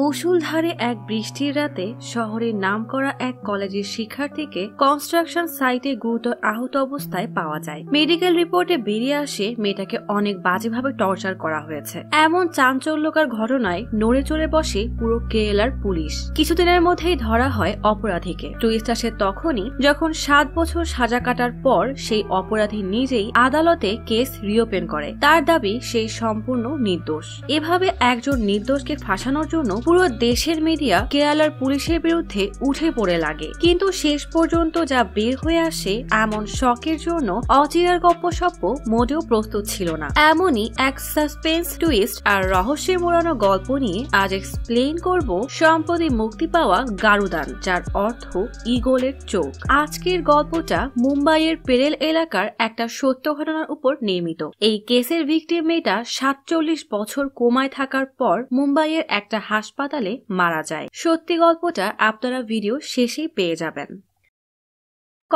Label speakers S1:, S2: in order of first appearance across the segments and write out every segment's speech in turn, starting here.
S1: মুসুলধারে এক বৃষ্টির রাতে শহরের নামকরা এক কলেজের শিক্ষার্থীকে কনস্ট্রাকশন সাইটে গুরুতর আহত অবস্থায় পাওয়া যায় মেডিকেল রিপোর্টে বেরিয়ে আসে মেয়েটাকে অনেক বাজেভাবে টর্চার করা হয়েছে এমন চাঞ্চল্যকার ঘটনায় নড়ে চড়ে বসে পুরো কেরালার পুলিশ কিছুদিনের মধ্যেই ধরা হয় অপরাধীকে টুইস্ট আসে তখনই যখন সাত বছর সাজা কাটার পর সেই অপরাধী নিজেই আদালতে কেস রিওপেন করে তার দাবি সেই সম্পূর্ণ নির্দোষ এভাবে একজন নির্দোষকে ফাঁসানোর জন্য পুরো দেশের মিডিয়া কেরালার পুলিশের বিরুদ্ধে উঠে পড়ে লাগে কিন্তু শেষ পর্যন্ত যা বের হয়ে আসে এমন শখের জন্য অচিরার গপ্প সপ্প মোটেও প্রস্তুত ছিল না এমনই এক সাসপেন্স টুইস্ট আর রহস্যে মোড়ানো গল্প নিয়ে আজ এক্সপ্লেন করব সম্প্রতি মুক্তি পাওয়া গারুদান যার অর্থ ইগলের চোখ আজকের গল্পটা মুম্বাইয়ের পেরেল এলাকার একটা সত্য ঘটনার উপর নির্মিত এই কেসের ভিক্টিম মেয়েটা সাতচল্লিশ বছর কোমায় থাকার পর মুম্বাইয়ের একটা হাস হাসপাতালে মারা যায় সত্যি গল্পটা আপনারা ভিডিও শেষেই পেয়ে যাবেন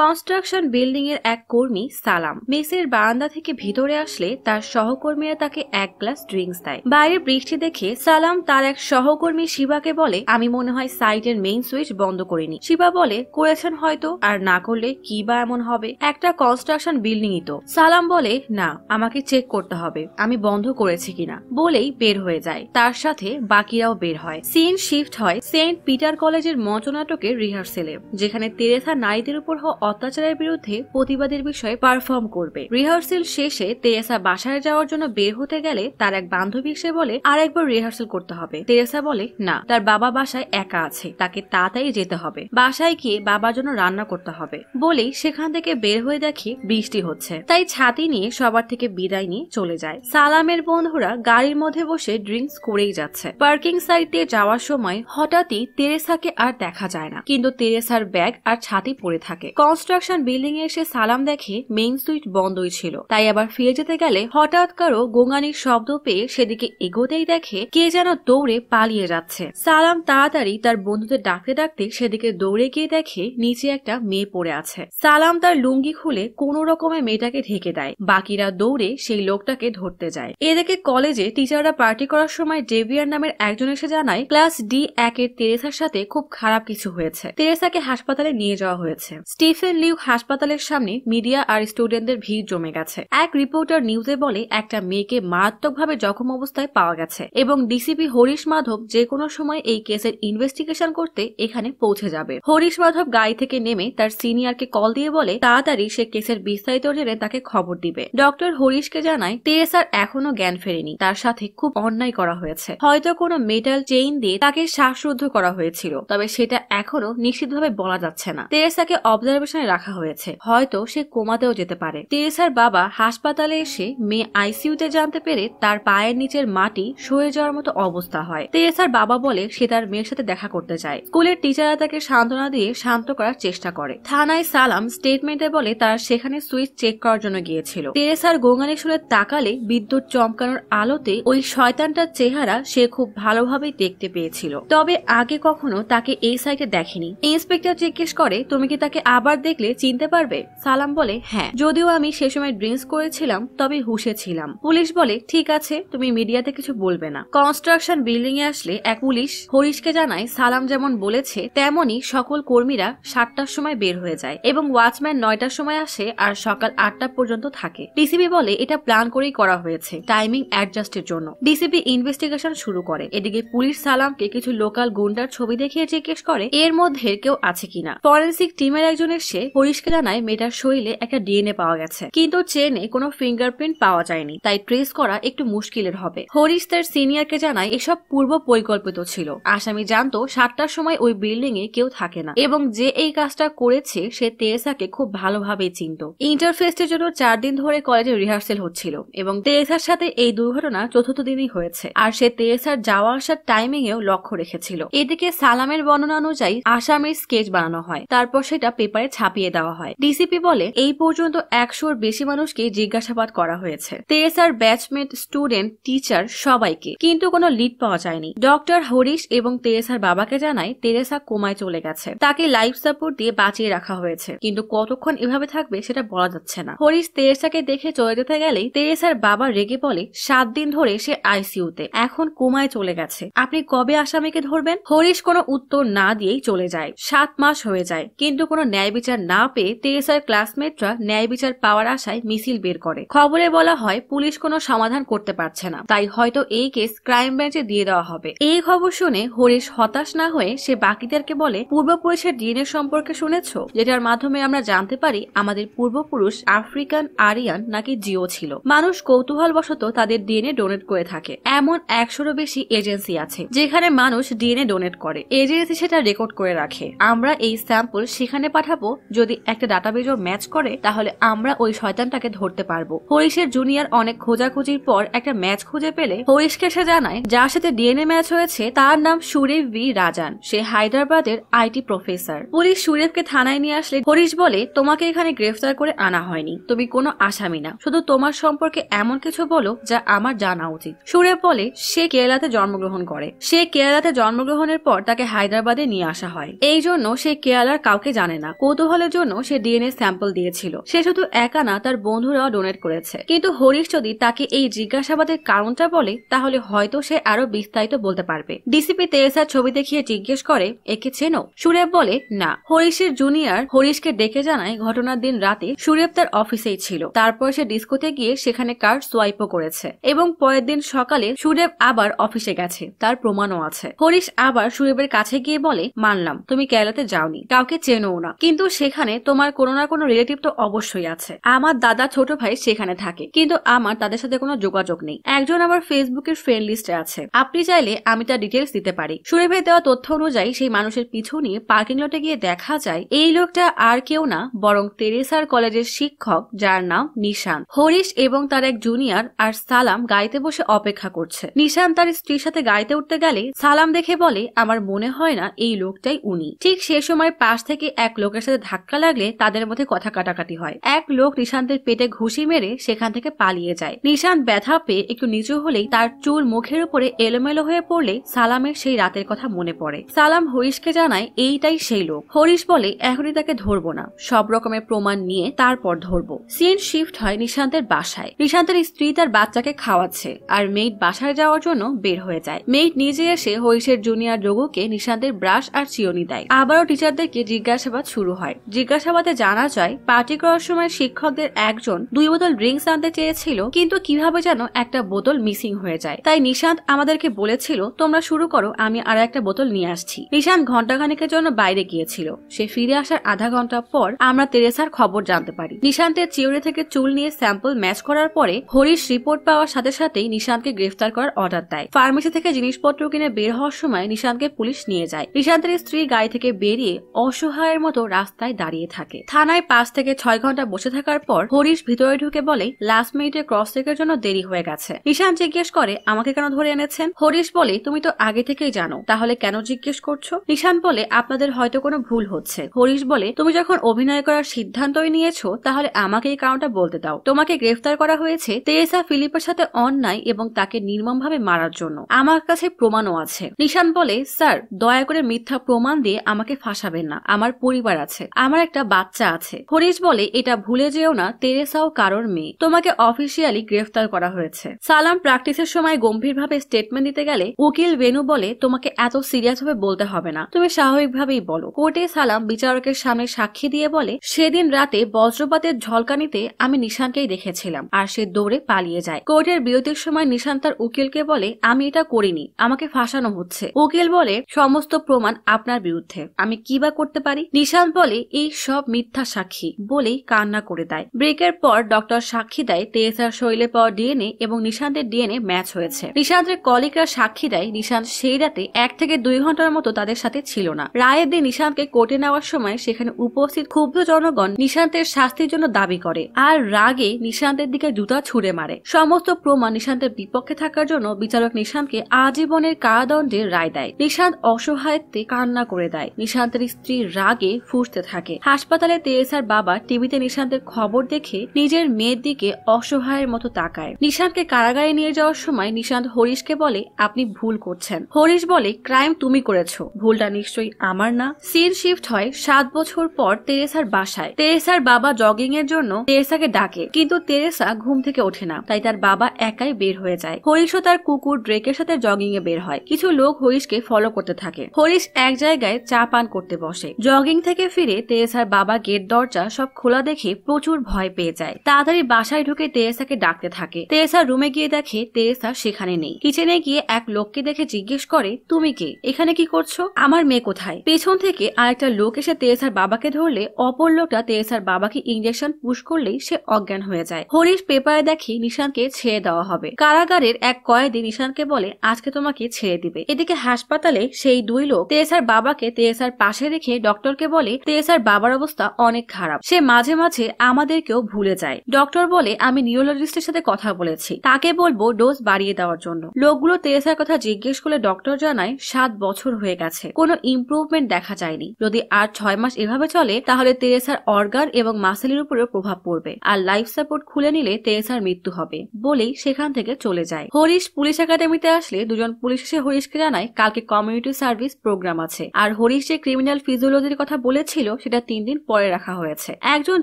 S1: কনস্ট্রাকশন বিল্ডিং এর এক কর্মী সালাম মেসের বারান্দা থেকে ভিতরে আসলে তার সহকর্মীরা তাকে এক গ্লাস ড্রিঙ্কস দেয় বাইরে বৃষ্টি দেখে সালাম তার এক সহকর্মী শিবাকে বলে আমি মনে হয় এর মেইন সুইচ বন্ধ করিনি শিবা বলে করেছেন হয়তো আর না করলে কি বা এমন হবে একটা কনস্ট্রাকশন বিল্ডিং ই তো সালাম বলে না আমাকে চেক করতে হবে আমি বন্ধ করেছি কিনা বলেই বের হয়ে যায় তার সাথে বাকিরাও বের হয় সিন শিফট হয় সেন্ট পিটার কলেজের মঞ্চনাটকের রিহার্সেলে যেখানে তেরেথা নারীদের উপর হওয়া অত্যাচারের বিরুদ্ধে প্রতিবাদের বিষয়ে পারফর্ম করবে রিহার্সেল শেষে তেরেসা বাসায় যাওয়ার জন্য বের হতে গেলে তার এক বান্ধবী সে বলে আর একবার রিহার্সেল করতে হবে তেরেসা বলে না তার বাবা বাসায় একা আছে তাকে তাড়াতাড়ি যেতে হবে বাসায় গিয়ে বাবার জন্য রান্না করতে হবে বলে সেখান থেকে বের হয়ে দেখি বৃষ্টি হচ্ছে তাই ছাতি নিয়ে সবার থেকে বিদায় নিয়ে চলে যায় সালামের বন্ধুরা গাড়ির মধ্যে বসে ড্রিঙ্কস করেই যাচ্ছে পার্কিং সাইড দিয়ে যাওয়ার সময় হঠাৎই তেরেসাকে আর দেখা যায় না কিন্তু তেরেসার ব্যাগ আর ছাতি পড়ে থাকে কন কনস্ট্রাকশন বিল্ডিং এ এসে সালাম দেখে মেইন সুইচ বন্ধই ছিল তাই আবার ফিরে যেতে গেলে হঠাৎ কারো গোঙানির শব্দ পেয়ে সেদিকে এগোতেই দেখে কে যেন দৌড়ে পালিয়ে যাচ্ছে সালাম তাড়াতাড়ি তার বন্ধুদের ডাকতে ডাকতে সেদিকে দৌড়ে গিয়ে দেখে নিচে একটা মেয়ে পড়ে আছে সালাম তার লুঙ্গি খুলে কোনো রকমে মেয়েটাকে ঢেকে দেয় বাকিরা দৌড়ে সেই লোকটাকে ধরতে যায় এদিকে কলেজে টিচাররা পার্টি করার সময় ডেভিয়ার নামের একজন এসে জানায় ক্লাস ডি এক এর তেরেসার সাথে খুব খারাপ কিছু হয়েছে তেরেসাকে হাসপাতালে নিয়ে যাওয়া হয়েছে স্টিফেন সেন্ট লিউক হাসপাতালের সামনে মিডিয়া আর স্টুডেন্টদের ভিড় জমে গেছে এক রিপোর্টার নিউজে বলে একটা মেয়েকে মারাত্মকভাবে জখম অবস্থায় পাওয়া গেছে এবং ডিসিপি হরিশ মাধব যে কোনো সময় এই কেসের ইনভেস্টিগেশন করতে এখানে পৌঁছে যাবে হরিশ মাধব গাড়ি থেকে নেমে তার সিনিয়রকে কল দিয়ে বলে তাড়াতাড়ি সে কেসের বিস্তারিত জেনে তাকে খবর দিবে ডক্টর হরিশকে জানায় টিএসআর এখনো জ্ঞান ফেরেনি তার সাথে খুব অন্যায় করা হয়েছে হয়তো কোনো মেটাল চেইন দিয়ে তাকে শ্বাসরুদ্ধ করা হয়েছিল তবে সেটা এখনো নিশ্চিতভাবে বলা যাচ্ছে না টেরেসাকে অবজারভেশন অবজারভেশনে রাখা হয়েছে হয়তো সে কোমাতেও যেতে পারে তেরেসার বাবা হাসপাতালে এসে মেয়ে আইসিউতে জানতে পেরে তার পায়ের নিচের মাটি সয়ে যাওয়ার মতো অবস্থা হয় তেরেসার বাবা বলে সে তার মেয়ের সাথে দেখা করতে চায় স্কুলের টিচাররা তাকে সান্ত্বনা দিয়ে শান্ত করার চেষ্টা করে থানায় সালাম স্টেটমেন্টে বলে তার সেখানে সুইচ চেক করার জন্য গিয়েছিল তেরেসার গঙ্গানেশ্বরের তাকালে বিদ্যুৎ চমকানোর আলোতে ওই শয়তানটার চেহারা সে খুব ভালোভাবেই দেখতে পেয়েছিল তবে আগে কখনো তাকে এই সাইটে দেখেনি ইন্সপেক্টর জিজ্ঞেস করে তুমি কি তাকে আবার একবার দেখলে চিনতে পারবে সালাম বলে হ্যাঁ যদিও আমি সে সময় ড্রিঙ্কস করেছিলাম তবে হুশে ছিলাম পুলিশ বলে ঠিক আছে তুমি মিডিয়াতে কিছু বলবে না কনস্ট্রাকশন বিল্ডিং এ আসলে এক পুলিশ হরিশকে জানায় সালাম যেমন বলেছে তেমনই সকল কর্মীরা সাতটার সময় বের হয়ে যায় এবং ওয়াচম্যান নয়টার সময় আসে আর সকাল আটটা পর্যন্ত থাকে ডিসিপি বলে এটা প্ল্যান করেই করা হয়েছে টাইমিং অ্যাডজাস্টের জন্য ডিসিপি ইনভেস্টিগেশন শুরু করে এদিকে পুলিশ সালামকে কিছু লোকাল গুন্ডার ছবি দেখিয়ে জিজ্ঞেস করে এর মধ্যে কেউ আছে কিনা ফরেন্সিক টিমের একজনের পরিষ্কার নাই মেয়েটার শরীরে একটা ডিএনএ পাওয়া গেছে কিন্তু চেনে কোনো ফিঙ্গারপ্রিন্ট পাওয়া যায়নি তাই ট্রেস করা একটু মুশকিলের হবে হরিশ তার সিনিয়রকে জানায় এসব পূর্ব পরিকল্পিত ছিল আসামি জানতো সাতটার সময় ওই বিল্ডিং এ কেউ থাকে না এবং যে এই কাজটা করেছে সে তেরেসাকে খুব ভালোভাবেই চিনত ইন্টারফেস্টের জন্য চার দিন ধরে কলেজে রিহার্সেল হচ্ছিল এবং তেরেসার সাথে এই দুর্ঘটনা চতুর্থ দিনই হয়েছে আর সে তেরেসার যাওয়া আসার টাইমিং এও লক্ষ্য রেখেছিল এদিকে সালামের বর্ণনা অনুযায়ী আসামের স্কেচ বানানো হয় তারপর সেটা পেপারে ছাপিয়ে দেওয়া হয় ডিসিপি বলে এই পর্যন্ত একশোর বেশি মানুষকে জিজ্ঞাসাবাদ করা হয়েছে তেসার ব্যাচমেট স্টুডেন্ট টিচার সবাইকে কিন্তু কোনো লিড পাওয়া যায়নি ডক্টর হরিশ এবং তেরেসার বাবাকে জানায় তেরেসা কোমায় চলে গেছে তাকে লাইফ সাপোর্ট দিয়ে বাঁচিয়ে রাখা হয়েছে কিন্তু কতক্ষণ এভাবে থাকবে সেটা বলা যাচ্ছে না হরিশ তেরেসাকে দেখে চলে যেতে গেলেই তেরেসার বাবা রেগে বলে সাত দিন ধরে সে আইসিউতে এখন কোমায় চলে গেছে আপনি কবে আসামিকে ধরবেন হরিশ কোনো উত্তর না দিয়েই চলে যায় সাত মাস হয়ে যায় কিন্তু কোনো ন্যায় বিচার না পেয়ে তেরেসার ক্লাসমেটরা ন্যায় বিচার পাওয়ার আশায় মিছিল বের করে খবরে বলা হয় পুলিশ কোনো সমাধান করতে পারছে না তাই হয়তো এই কেস ক্রাইম ব্রাঞ্চে দিয়ে দেওয়া হবে এই খবর শুনে হরিশ হতাশ না হয়ে সে বাকিদেরকে বলে পূর্বপুরুষের ডিএনএ সম্পর্কে শুনেছ যেটার মাধ্যমে আমরা জানতে পারি আমাদের পূর্বপুরুষ আফ্রিকান আরিয়ান নাকি জিও ছিল মানুষ কৌতূহলবশত তাদের ডিএনএ ডোনেট করে থাকে এমন একশোরও বেশি এজেন্সি আছে যেখানে মানুষ ডিএনএ ডোনেট করে এজেন্সি সেটা রেকর্ড করে রাখে আমরা এই স্যাম্পল সেখানে পাঠাবো যদি একটা ডাটাবেজও ম্যাচ করে তাহলে আমরা ওই শয়তানটাকে ধরতে পারবো হরিশের জুনিয়র অনেক খোঁজাখুঁজির পর একটা ম্যাচ খুঁজে পেলে হরিশকে সে জানায় যার সাথে ডিএনএ ম্যাচ হয়েছে তার নাম সুরেব বি রাজান সে হায়দ্রাবাদের আইটি প্রফেসর পুলিশ সুরেবকে থানায় নিয়ে আসলে হরিশ বলে তোমাকে এখানে গ্রেফতার করে আনা হয়নি তুমি কোনো আসামি না শুধু তোমার সম্পর্কে এমন কিছু বলো যা আমার জানা উচিত সুরেফ বলে সে কেরালাতে জন্মগ্রহণ করে সে কেরালাতে জন্মগ্রহণের পর তাকে হায়দ্রাবাদে নিয়ে আসা হয় এই জন্য সে কেরালার কাউকে জানে না কৌতূহল কৌতূহলের জন্য সে ডিএনএ স্যাম্পল দিয়েছিল সে শুধু একা না তার বন্ধুরাও ডোনেট করেছে কিন্তু হরিশ যদি তাকে এই জিজ্ঞাসাবাদের কারণটা বলে তাহলে হয়তো সে আরো বিস্তারিত বলতে পারবে ডিসিপি তেরেসার ছবি দেখিয়ে জিজ্ঞেস করে একে চেনো সুরেব বলে না হরিশের জুনিয়র হরিশকে ডেকে জানায় ঘটনার দিন রাতে সুরেব তার অফিসেই ছিল তারপর সে ডিস্কোতে গিয়ে সেখানে কার সোয়াইপও করেছে এবং পরের দিন সকালে সুরেব আবার অফিসে গেছে তার প্রমাণও আছে হরিশ আবার সুরেবের কাছে গিয়ে বলে মানলাম তুমি কেরালাতে যাওনি কাউকে চেনও না কিন্তু সেখানে তোমার কোনো না কোনো রিলেটিভ তো অবশ্যই আছে আমার দাদা ছোট ভাই সেখানে থাকে কিন্তু আমার তাদের সাথে কোনো যোগাযোগ নেই একজন আমার ফেসবুকের ফ্রেন্ড লিস্টে আছে আপনি চাইলে আমি তার ডিটেলস দিতে পারি সুরেভে দেওয়া তথ্য অনুযায়ী সেই মানুষের পিছু নিয়ে পার্কিং লটে গিয়ে দেখা যায় এই লোকটা আর কেউ না বরং তেরেসার কলেজের শিক্ষক যার নাম নিশান হরিশ এবং তার এক জুনিয়র আর সালাম গাইতে বসে অপেক্ষা করছে নিশান তার স্ত্রীর সাথে গাইতে উঠতে গেলে সালাম দেখে বলে আমার মনে হয় না এই লোকটাই উনি ঠিক সে সময় পাশ থেকে এক লোকের সাথে তাদের ধাক্কা লাগলে তাদের মধ্যে কথা কাটাকাটি হয় এক লোক নিশান্তের পেটে ঘুষি মেরে সেখান থেকে পালিয়ে যায় নিশান্ত ব্যথা পেয়ে একটু নিচু হলেই তার চুল মুখের উপরে এলোমেলো হয়ে পড়লে সালামের সেই রাতের কথা মনে পড়ে সালাম হরিশকে জানায় এইটাই সেই লোক হরিশ বলে এখনই তাকে ধরবো না সব রকমের প্রমাণ নিয়ে তারপর ধরবো সিন শিফট হয় নিশান্তের বাসায় নিশান্তের স্ত্রী তার বাচ্চাকে খাওয়াচ্ছে আর মেইট বাসায় যাওয়ার জন্য বের হয়ে যায় মেইট নিজে এসে হরিশের জুনিয়র রোগুকে নিশান্তের ব্রাশ আর চিয়নি দেয় আবারও টিচারদেরকে জিজ্ঞাসাবাদ শুরু হয় হয় জিজ্ঞাসাবাদে জানা যায় পার্টি করার সময় শিক্ষকদের একজন দুই বোতল ড্রিঙ্কস আনতে চেয়েছিল কিন্তু কিভাবে যেন একটা বোতল মিসিং হয়ে যায় তাই নিশান্ত আমাদেরকে বলেছিল তোমরা শুরু করো আমি আর একটা বোতল নিয়ে আসছি নিশান্ত ঘন্টাখানেকের জন্য বাইরে গিয়েছিল সে ফিরে আসার আধা ঘন্টা পর আমরা তেরেসার খবর জানতে পারি নিশান্তের চিউরে থেকে চুল নিয়ে স্যাম্পল ম্যাচ করার পরে হরিশ রিপোর্ট পাওয়ার সাথে সাথেই নিশান্তকে গ্রেফতার করার অর্ডার দেয় ফার্মেসি থেকে জিনিসপত্র কিনে বের হওয়ার সময় নিশান্তকে পুলিশ নিয়ে যায় নিশান্তের স্ত্রী গাড়ি থেকে বেরিয়ে অসহায়ের মতো রাস্তা রাস্তায় দাঁড়িয়ে থাকে থানায় পাঁচ থেকে ছয় ঘন্টা বসে থাকার পর হরিশ ভিতরে ঢুকে বলে লাস্ট মিনিটে ক্রস চেকের জন্য দেরি হয়ে গেছে ঈশান জিজ্ঞেস করে আমাকে কেন ধরে এনেছেন হরিশ বলে তুমি তো আগে থেকেই জানো তাহলে কেন জিজ্ঞেস করছো ঈশান বলে আপনাদের হয়তো কোনো ভুল হচ্ছে হরিশ বলে তুমি যখন অভিনয় করার সিদ্ধান্তই নিয়েছো তাহলে আমাকে এই কারণটা বলতে দাও তোমাকে গ্রেফতার করা হয়েছে তেয়েসা ফিলিপের সাথে অন্যায় এবং তাকে নির্মমভাবে মারার জন্য আমার কাছে প্রমাণও আছে নিশান বলে স্যার দয়া করে মিথ্যা প্রমাণ দিয়ে আমাকে ফাঁসাবেন না আমার পরিবার আছে আমার একটা বাচ্চা আছে হরিশ বলে এটা ভুলে যেও না তেরেসাও কারোর মেয়ে তোমাকে অফিসিয়ালি গ্রেফতার করা হয়েছে সালাম প্র্যাকটিসের সময় গম্ভীরভাবে স্টেটমেন্ট দিতে গেলে উকিল বেনু বলে তোমাকে এত সিরিয়াস ভাবে বলতে হবে না তুমি স্বাভাবিকভাবেই বলো কোর্টে সালাম বিচারকের সামনে সাক্ষী দিয়ে বলে সেদিন রাতে বজ্রপাতের ঝলকানিতে আমি নিশানকেই দেখেছিলাম আর সে দৌড়ে পালিয়ে যায় কোর্টের বিরতির সময় নিশান তার উকিলকে বলে আমি এটা করিনি আমাকে ফাঁসানো হচ্ছে উকিল বলে সমস্ত প্রমাণ আপনার বিরুদ্ধে আমি কি বা করতে পারি নিশান বলে করে এই সব মিথ্যা সাক্ষী বলেই কান্না করে দেয় ব্রেকের পর ডক্টর সাক্ষী দেয় তেয়েসার শৈলে পাওয়া ডিএনএ এবং নিশান্তের ডিএনএ ম্যাচ হয়েছে নিশান্তের কলিকরা সাক্ষী দেয় নিশান্ত সেই রাতে এক থেকে দুই ঘন্টার মতো তাদের সাথে ছিল না রায়ের দিন নিশান্তকে কোর্টে নেওয়ার সময় সেখানে উপস্থিত ক্ষুব্ধ জনগণ নিশান্তের শাস্তির জন্য দাবি করে আর রাগে নিশান্তের দিকে জুতা ছুড়ে মারে সমস্ত প্রমাণ নিশান্তের বিপক্ষে থাকার জন্য বিচারক নিশান্তকে আজীবনের কারাদণ্ডের রায় দেয় নিশান্ত অসহায়ত্বে কান্না করে দেয় নিশান্তের স্ত্রী রাগে ফুসতে থাকে হাসপাতালে তেরেসার বাবা টিভিতে নিশান্তের খবর দেখে নিজের মেয়ের দিকে অসহায়ের মতো তাকায় নিশান্তকে কারাগারে নিয়ে যাওয়ার সময় নিশান্ত হরিশকে বলে আপনি ভুল করছেন হরিশ বলে ক্রাইম তুমি করেছো ভুলটা নিশ্চয়ই আমার না সিন শিফট হয় সাত বছর পর তেরেসার বাসায় তেরেসার বাবা জগিং এর জন্য তেরেসাকে ডাকে কিন্তু তেরেসা ঘুম থেকে ওঠে না তাই তার বাবা একাই বের হয়ে যায় হরিশও তার কুকুর ড্রেকের সাথে জগিং এ বের হয় কিছু লোক হরিশকে ফলো করতে থাকে হরিশ এক জায়গায় চা পান করতে বসে জগিং থেকে ফিরে তেয়েসার বাবা গেট দরজা সব খোলা দেখে প্রচুর ভয় পেয়ে যায় তাড়াতাড়ি বাসায় ঢুকে তেয়েসাকে ডাকতে থাকে তেয়েসার রুমে গিয়ে দেখে তেয়েসা সেখানে নেই কিচেনে গিয়ে এক লোককে দেখে জিজ্ঞেস করে তুমি কে এখানে কি করছো আমার মেয়ে কোথায় পেছন থেকে আরেকটা লোক এসে তেয়েসার বাবাকে ধরলে অপর লোকটা তেয়েসার বাবাকে ইঞ্জেকশন পুশ করলেই সে অজ্ঞান হয়ে যায় হরিশ পেপারে দেখি নিশানকে ছেড়ে দেওয়া হবে কারাগারের এক কয়েদি নিশানকে বলে আজকে তোমাকে ছেড়ে দিবে এদিকে হাসপাতালে সেই দুই লোক তেয়েসার বাবাকে তেরেসার পাশে রেখে ডক্টরকে বলে তেরেসা প্রফেসর বাবার অবস্থা অনেক খারাপ সে মাঝে মাঝে আমাদেরকেও ভুলে যায় ডক্টর বলে আমি নিউরোলজিস্টের সাথে কথা বলেছি তাকে বলবো ডোজ বাড়িয়ে দেওয়ার জন্য লোকগুলো তেরেসার কথা জিজ্ঞেস করলে ডক্টর জানায় সাত বছর হয়ে গেছে কোনো ইম্প্রুভমেন্ট দেখা যায়নি যদি আর ছয় মাস এভাবে চলে তাহলে তেরেসার অর্গান এবং মাসেলের উপরেও প্রভাব পড়বে আর লাইফ সাপোর্ট খুলে নিলে তেরেসার মৃত্যু হবে বলেই সেখান থেকে চলে যায় হরিশ পুলিশ একাডেমিতে আসলে দুজন পুলিশ এসে হরিশকে জানায় কালকে কমিউনিটি সার্ভিস প্রোগ্রাম আছে আর হরিশ যে ক্রিমিনাল ফিজিওলজির কথা বলেছিল ছিল সেটা তিন দিন পরে রাখা হয়েছে একজন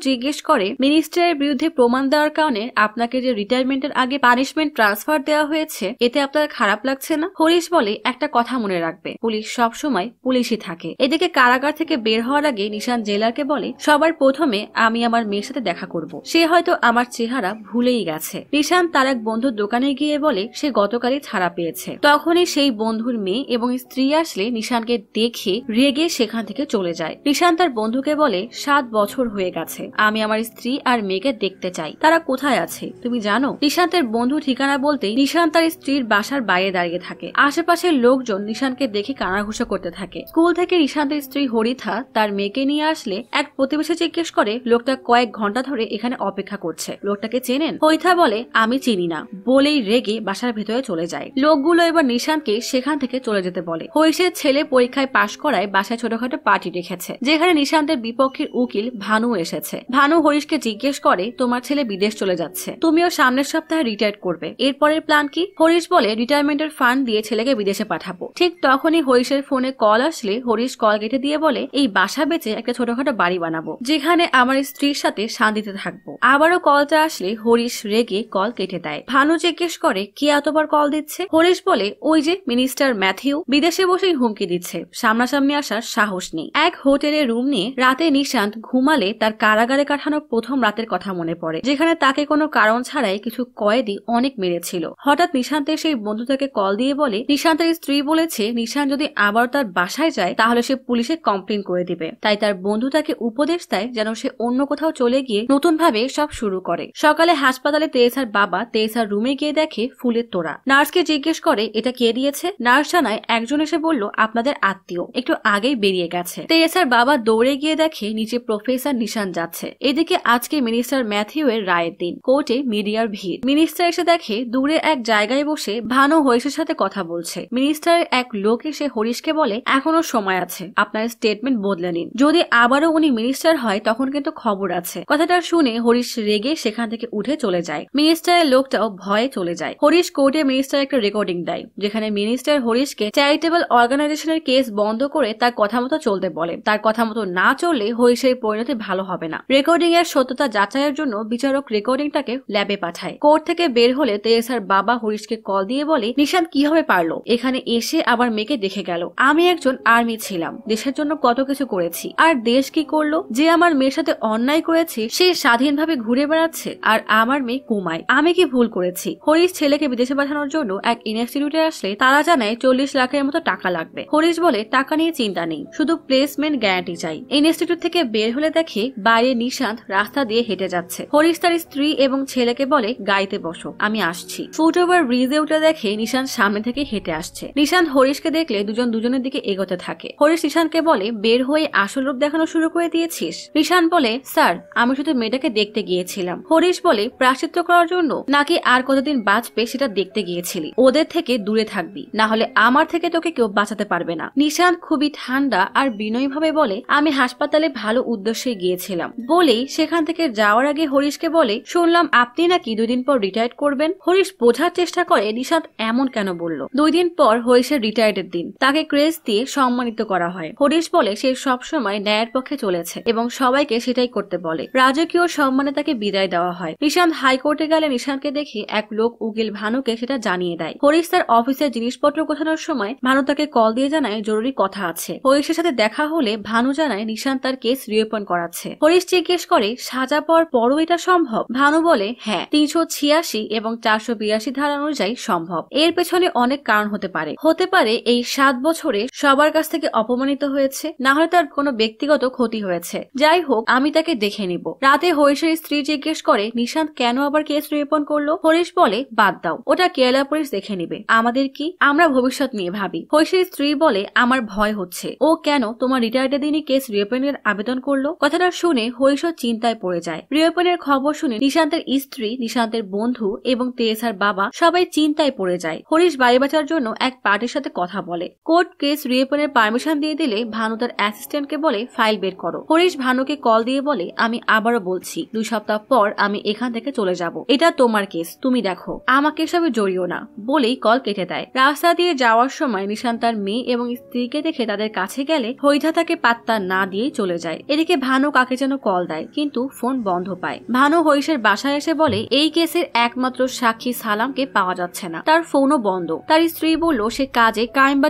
S1: জিজ্ঞেস করে মিনিস্টারের বিরুদ্ধে প্রমাণ দেওয়ার কারণে আপনাকে যে রিটায়ারমেন্টের আগে পানিশমেন্ট ট্রান্সফার দেওয়া হয়েছে এতে আপনার খারাপ লাগছে না হরিশ বলে একটা কথা মনে রাখবে পুলিশ সব সময় পুলিশই থাকে এদিকে কারাগার থেকে বের হওয়ার আগে নিশান জেলারকে বলে সবার প্রথমে আমি আমার মেয়ের সাথে দেখা করব সে হয়তো আমার চেহারা ভুলেই গেছে নিশান তার এক বন্ধুর দোকানে গিয়ে বলে সে গতকালই ছাড়া পেয়েছে তখনই সেই বন্ধুর মেয়ে এবং স্ত্রী আসলে নিশানকে দেখে রেগে সেখান থেকে চলে যায় নিশান তার বন্ধুকে বলে সাত বছর হয়ে গেছে আমি আমার স্ত্রী আর মেয়েকে দেখতে চাই তারা কোথায় আছে তুমি জানো নিশান্তের বন্ধু ঠিকানা বলতে নিশান্ত তার স্ত্রীর বাসার বাইরে দাঁড়িয়ে থাকে আশেপাশের লোকজন নিশান্তকে দেখে কানাঘুষা করতে থাকে স্কুল থেকে নিশান্তের স্ত্রী হরিথা তার মেয়েকে নিয়ে আসলে এক প্রতিবেশী জিজ্ঞেস করে লোকটা কয়েক ঘন্টা ধরে এখানে অপেক্ষা করছে লোকটাকে চেনেন হরিথা বলে আমি চিনি না বলেই রেগে বাসার ভেতরে চলে যায় লোকগুলো এবার নিশানকে সেখান থেকে চলে যেতে বলে হরিষের ছেলে পরীক্ষায় পাশ করায় বাসায় ছোটখাটো পার্টি রেখেছে যেখানে নিশান্তের বিপক্ষের উকিল ভানু এসেছে ভানু হরিশকে জিজ্ঞেস করে তোমার ছেলে বিদেশ চলে যাচ্ছে তুমিও সামনের সপ্তাহে রিটায়ার করবে এরপরের প্ল্যান কি হরিশ বলে রিটায়ারমেন্টের ফান্ড দিয়ে ছেলেকে বিদেশে পাঠাবো ঠিক তখনই হরিশের ফোনে কল আসলে হরিশ কল কেটে দিয়ে বলে এই বাসা বেঁচে একটা ছোটখাটো বাড়ি বানাবো যেখানে আমার স্ত্রীর সাথে শান্তিতে থাকবো আবারও কলটা আসলে হরিশ রেগে কল কেটে দেয় ভানু জিজ্ঞেস করে কি এতবার কল দিচ্ছে হরিশ বলে ওই যে মিনিস্টার ম্যাথিউ বিদেশে বসেই হুমকি দিচ্ছে সামনাসামনি আসার সাহস নেই এক হোটেলে রুম সামনে রাতে নিশান্ত ঘুমালে তার কারাগারে কাঠানো প্রথম রাতের কথা মনে পড়ে যেখানে তাকে কোনো কারণ ছাড়াই কিছু কয়েদি অনেক মেরেছিল হঠাৎ নিশান্তের সেই বন্ধু কল দিয়ে বলে নিশান্তের স্ত্রী বলেছে নিশান্ত যদি আবার তার বাসায় যায় তাহলে সে পুলিশে কমপ্লেন করে দিবে তাই তার বন্ধু তাকে উপদেশ দেয় যেন সে অন্য কোথাও চলে গিয়ে নতুন ভাবে সব শুরু করে সকালে হাসপাতালে তেসার বাবা তেসার রুমে গিয়ে দেখে ফুলের তোড়া নার্সকে জিজ্ঞেস করে এটা কে দিয়েছে নার্স জানায় একজন এসে বলল আপনাদের আত্মীয় একটু আগেই বেরিয়ে গেছে তেসার বাবা দৌড় দৌড়ে গিয়ে দেখে নিচে প্রফেসর নিশান যাচ্ছে এদিকে আজকে মিনিস্টার ম্যাথিউ এর রায়ের দিন কোর্টে মিডিয়ার ভিড় মিনিস্টার এসে দেখে দূরে এক জায়গায় বসে ভানু হরিশের সাথে কথা বলছে মিনিস্টারের এক লোক এসে হরিশকে বলে এখনো সময় আছে আপনার স্টেটমেন্ট বদলে নিন যদি আবারও উনি মিনিস্টার হয় তখন কিন্তু খবর আছে কথাটা শুনে হরিশ রেগে সেখান থেকে উঠে চলে যায় মিনিস্টারের লোকটাও ভয়ে চলে যায় হরিশ কোর্টে মিনিস্টার একটা রেকর্ডিং দেয় যেখানে মিনিস্টার হরিশকে চ্যারিটেবল অর্গানাইজেশনের কেস বন্ধ করে তার কথা মতো চলতে বলে তার কথা মতো না চললে হইসের পরিণতি ভালো হবে না রেকর্ডিং এর সত্যতা যাচাইয়ের জন্য বিচারক রেকর্ডিংটাকে ল্যাবে পাঠায় কোর্ট থেকে বের হলে তেয়েসার বাবা হরিশকে কল দিয়ে বলে নিশান কিভাবে পারলো এখানে এসে আবার মেয়েকে দেখে গেল আমি একজন আর্মি ছিলাম দেশের জন্য কত কিছু করেছি আর দেশ কি করলো যে আমার মেয়ের সাথে অন্যায় করেছি সে স্বাধীনভাবে ঘুরে বেড়াচ্ছে আর আমার মেয়ে কুমায় আমি কি ভুল করেছি হরিশ ছেলেকে বিদেশে পাঠানোর জন্য এক ইনস্টিটিউটে আসলে তারা জানায় চল্লিশ লাখের মতো টাকা লাগবে হরিশ বলে টাকা নিয়ে চিন্তা নেই শুধু প্লেসমেন্ট গ্যারান্টি চাই ইনস্টিটিউট থেকে বের হলে দেখে বাইরে নিশান্ত রাস্তা দিয়ে হেঁটে যাচ্ছে হরিশ তার স্ত্রী এবং ছেলেকে বলে গাড়িতে বসো আমি আসছি ফুট ওভার ব্রিজে উঠে দেখে নিশান সামনে থেকে হেঁটে আসছে নিশান হরিশকে দেখলে দুজন দুজনের দিকে এগোতে থাকে হরিশ নিশানকে বলে বের হয়ে আসল রূপ দেখানো শুরু করে দিয়েছিস নিশান বলে স্যার আমি শুধু মেয়েটাকে দেখতে গিয়েছিলাম হরিশ বলে প্রাশ্চিত্য করার জন্য নাকি আর কতদিন বাঁচবে সেটা দেখতে গিয়েছিলি ওদের থেকে দূরে থাকবি না হলে আমার থেকে তোকে কেউ বাঁচাতে পারবে না নিশান খুবই ঠান্ডা আর বিনয়ীভাবে বলে আমি হাসপাতালে ভালো উদ্দেশ্যে গিয়েছিলাম বলেই সেখান থেকে যাওয়ার আগে হরিশকে বলে শুনলাম আপনি নাকি দুই দিন পর রিটায়ার করবেন হরিশ বোঝার চেষ্টা করে নিশাদ এমন কেন বলল দুই দিন পর হরিশের রিটায়ার্ডের দিন তাকে ক্রেজ দিয়ে সম্মানিত করা হয় হরিশ বলে সে সবসময় ন্যায়ের পক্ষে চলেছে এবং সবাইকে সেটাই করতে বলে রাজকীয় সম্মানে তাকে বিদায় দেওয়া হয় নিশান্ত হাইকোর্টে গেলে নিশান্তকে দেখে এক লোক উকিল ভানুকে সেটা জানিয়ে দেয় হরিশ তার অফিসের জিনিসপত্র গোছানোর সময় ভানু তাকে কল দিয়ে জানায় জরুরি কথা আছে হরিশের সাথে দেখা হলে ভানু জানায় থানায় নিশান তার কেস রিওপেন করাচ্ছে হরিশ জিজ্ঞেস করে সাজা পর পরও এটা সম্ভব ভানু বলে হ্যাঁ তিনশো ছিয়াশি এবং চারশো বিরাশি ধারা অনুযায়ী সম্ভব এর পেছনে অনেক কারণ হতে পারে হতে পারে এই সাত বছরে সবার কাছ থেকে অপমানিত হয়েছে না হলে তার কোনো ব্যক্তিগত ক্ষতি হয়েছে যাই হোক আমি তাকে দেখে নিব রাতে হরিশের স্ত্রী জিজ্ঞেস করে নিশান্ত কেন আবার কেস রিওপন করলো হরিশ বলে বাদ দাও ওটা কেরালা পুলিশ দেখে নিবে আমাদের কি আমরা ভবিষ্যৎ নিয়ে ভাবি হরিশের স্ত্রী বলে আমার ভয় হচ্ছে ও কেন তোমার রিটায়ার্ডে দিনই কেস কেস রিওপেনের আবেদন করলো কথাটা শুনে হরিশ চিন্তায় পড়ে যায় রিওপেনের খবর শুনে নিশান্তের স্ত্রী নিশান্তের বন্ধু এবং তেরেসার বাবা সবাই চিন্তায় পড়ে যায় হরিশ বাড়ি বাঁচার জন্য এক পার্টির সাথে কথা বলে কোর্ট কেস রিওপেনের পারমিশন দিয়ে দিলে ভানু তার অ্যাসিস্ট্যান্টকে বলে ফাইল বের করো হরিশ ভানুকে কল দিয়ে বলে আমি আবারও বলছি দুই সপ্তাহ পর আমি এখান থেকে চলে যাব এটা তোমার কেস তুমি দেখো আমাকে এসবে জড়িও না বলেই কল কেটে দেয় রাস্তা দিয়ে যাওয়ার সময় নিশান্তার তার মেয়ে এবং স্ত্রীকে দেখে তাদের কাছে গেলে হৈধা তাকে পাত্তা না না দিয়েই চলে যায় এদিকে ভানু কাকে যেন কল দেয় কিন্তু ফোন বন্ধ পায় ভানু হরিশের বাসায় এসে বলে এই কেসের একমাত্র সাক্ষী সালামকে পাওয়া যাচ্ছে না তার ফোনও বন্ধ তার স্ত্রী বলল সে কাজে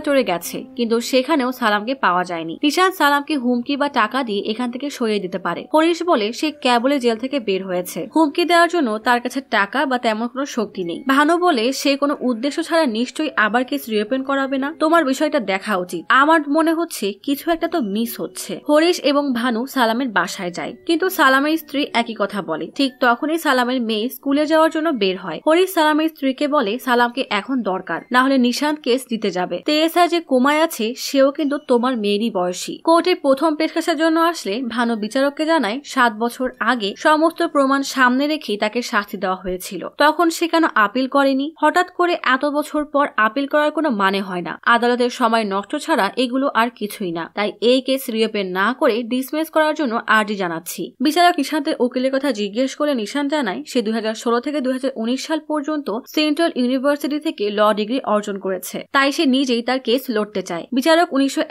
S1: চড়ে গেছে কিন্তু সেখানেও সালামকে পাওয়া যায়নি নিশান সালামকে হুমকি বা টাকা দিয়ে এখান থেকে সরিয়ে দিতে পারে হরিশ বলে সে কেবলে জেল থেকে বের হয়েছে হুমকি দেওয়ার জন্য তার কাছে টাকা বা তেমন কোনো শক্তি নেই ভানু বলে সে কোনো উদ্দেশ্য ছাড়া নিশ্চয়ই আবার কেস রিওপেন করাবে না তোমার বিষয়টা দেখা উচিত আমার মনে হচ্ছে কিছু একটা তো মিস হচ্ছে উঠে হরিশ এবং ভানু সালামের বাসায় যায় কিন্তু সালামের স্ত্রী একই কথা বলে ঠিক তখনই সালামের মেয়ে স্কুলে যাওয়ার জন্য বের হয় হরিশ সালামের স্ত্রীকে বলে সালামকে এখন দরকার না হলে নিশান্ত কেস দিতে যাবে তেরেসা যে কোমায় আছে সেও কিন্তু তোমার মেয়েরই বয়সী কোর্টের প্রথম পেশকাশার জন্য আসলে ভানু বিচারককে জানায় সাত বছর আগে সমস্ত প্রমাণ সামনে রেখে তাকে শাস্তি দেওয়া হয়েছিল তখন সে কেন আপিল করেনি হঠাৎ করে এত বছর পর আপিল করার কোনো মানে হয় না আদালতের সময় নষ্ট ছাড়া এগুলো আর কিছুই না তাই এই কেস রিওপেন না করে ডিসমিস করার জন্য আর্জি জানাচ্ছি বিচারক নিশান্তের উকিলের কথা জিজ্ঞেস করে নিশান জানায় সে দুই থেকে দুই সাল পর্যন্ত সেন্ট্রাল ইউনিভার্সিটি থেকে ল ডিগ্রি অর্জন করেছে তাই সে নিজেই তার কেস লড়তে চায় বিচারক উনিশশো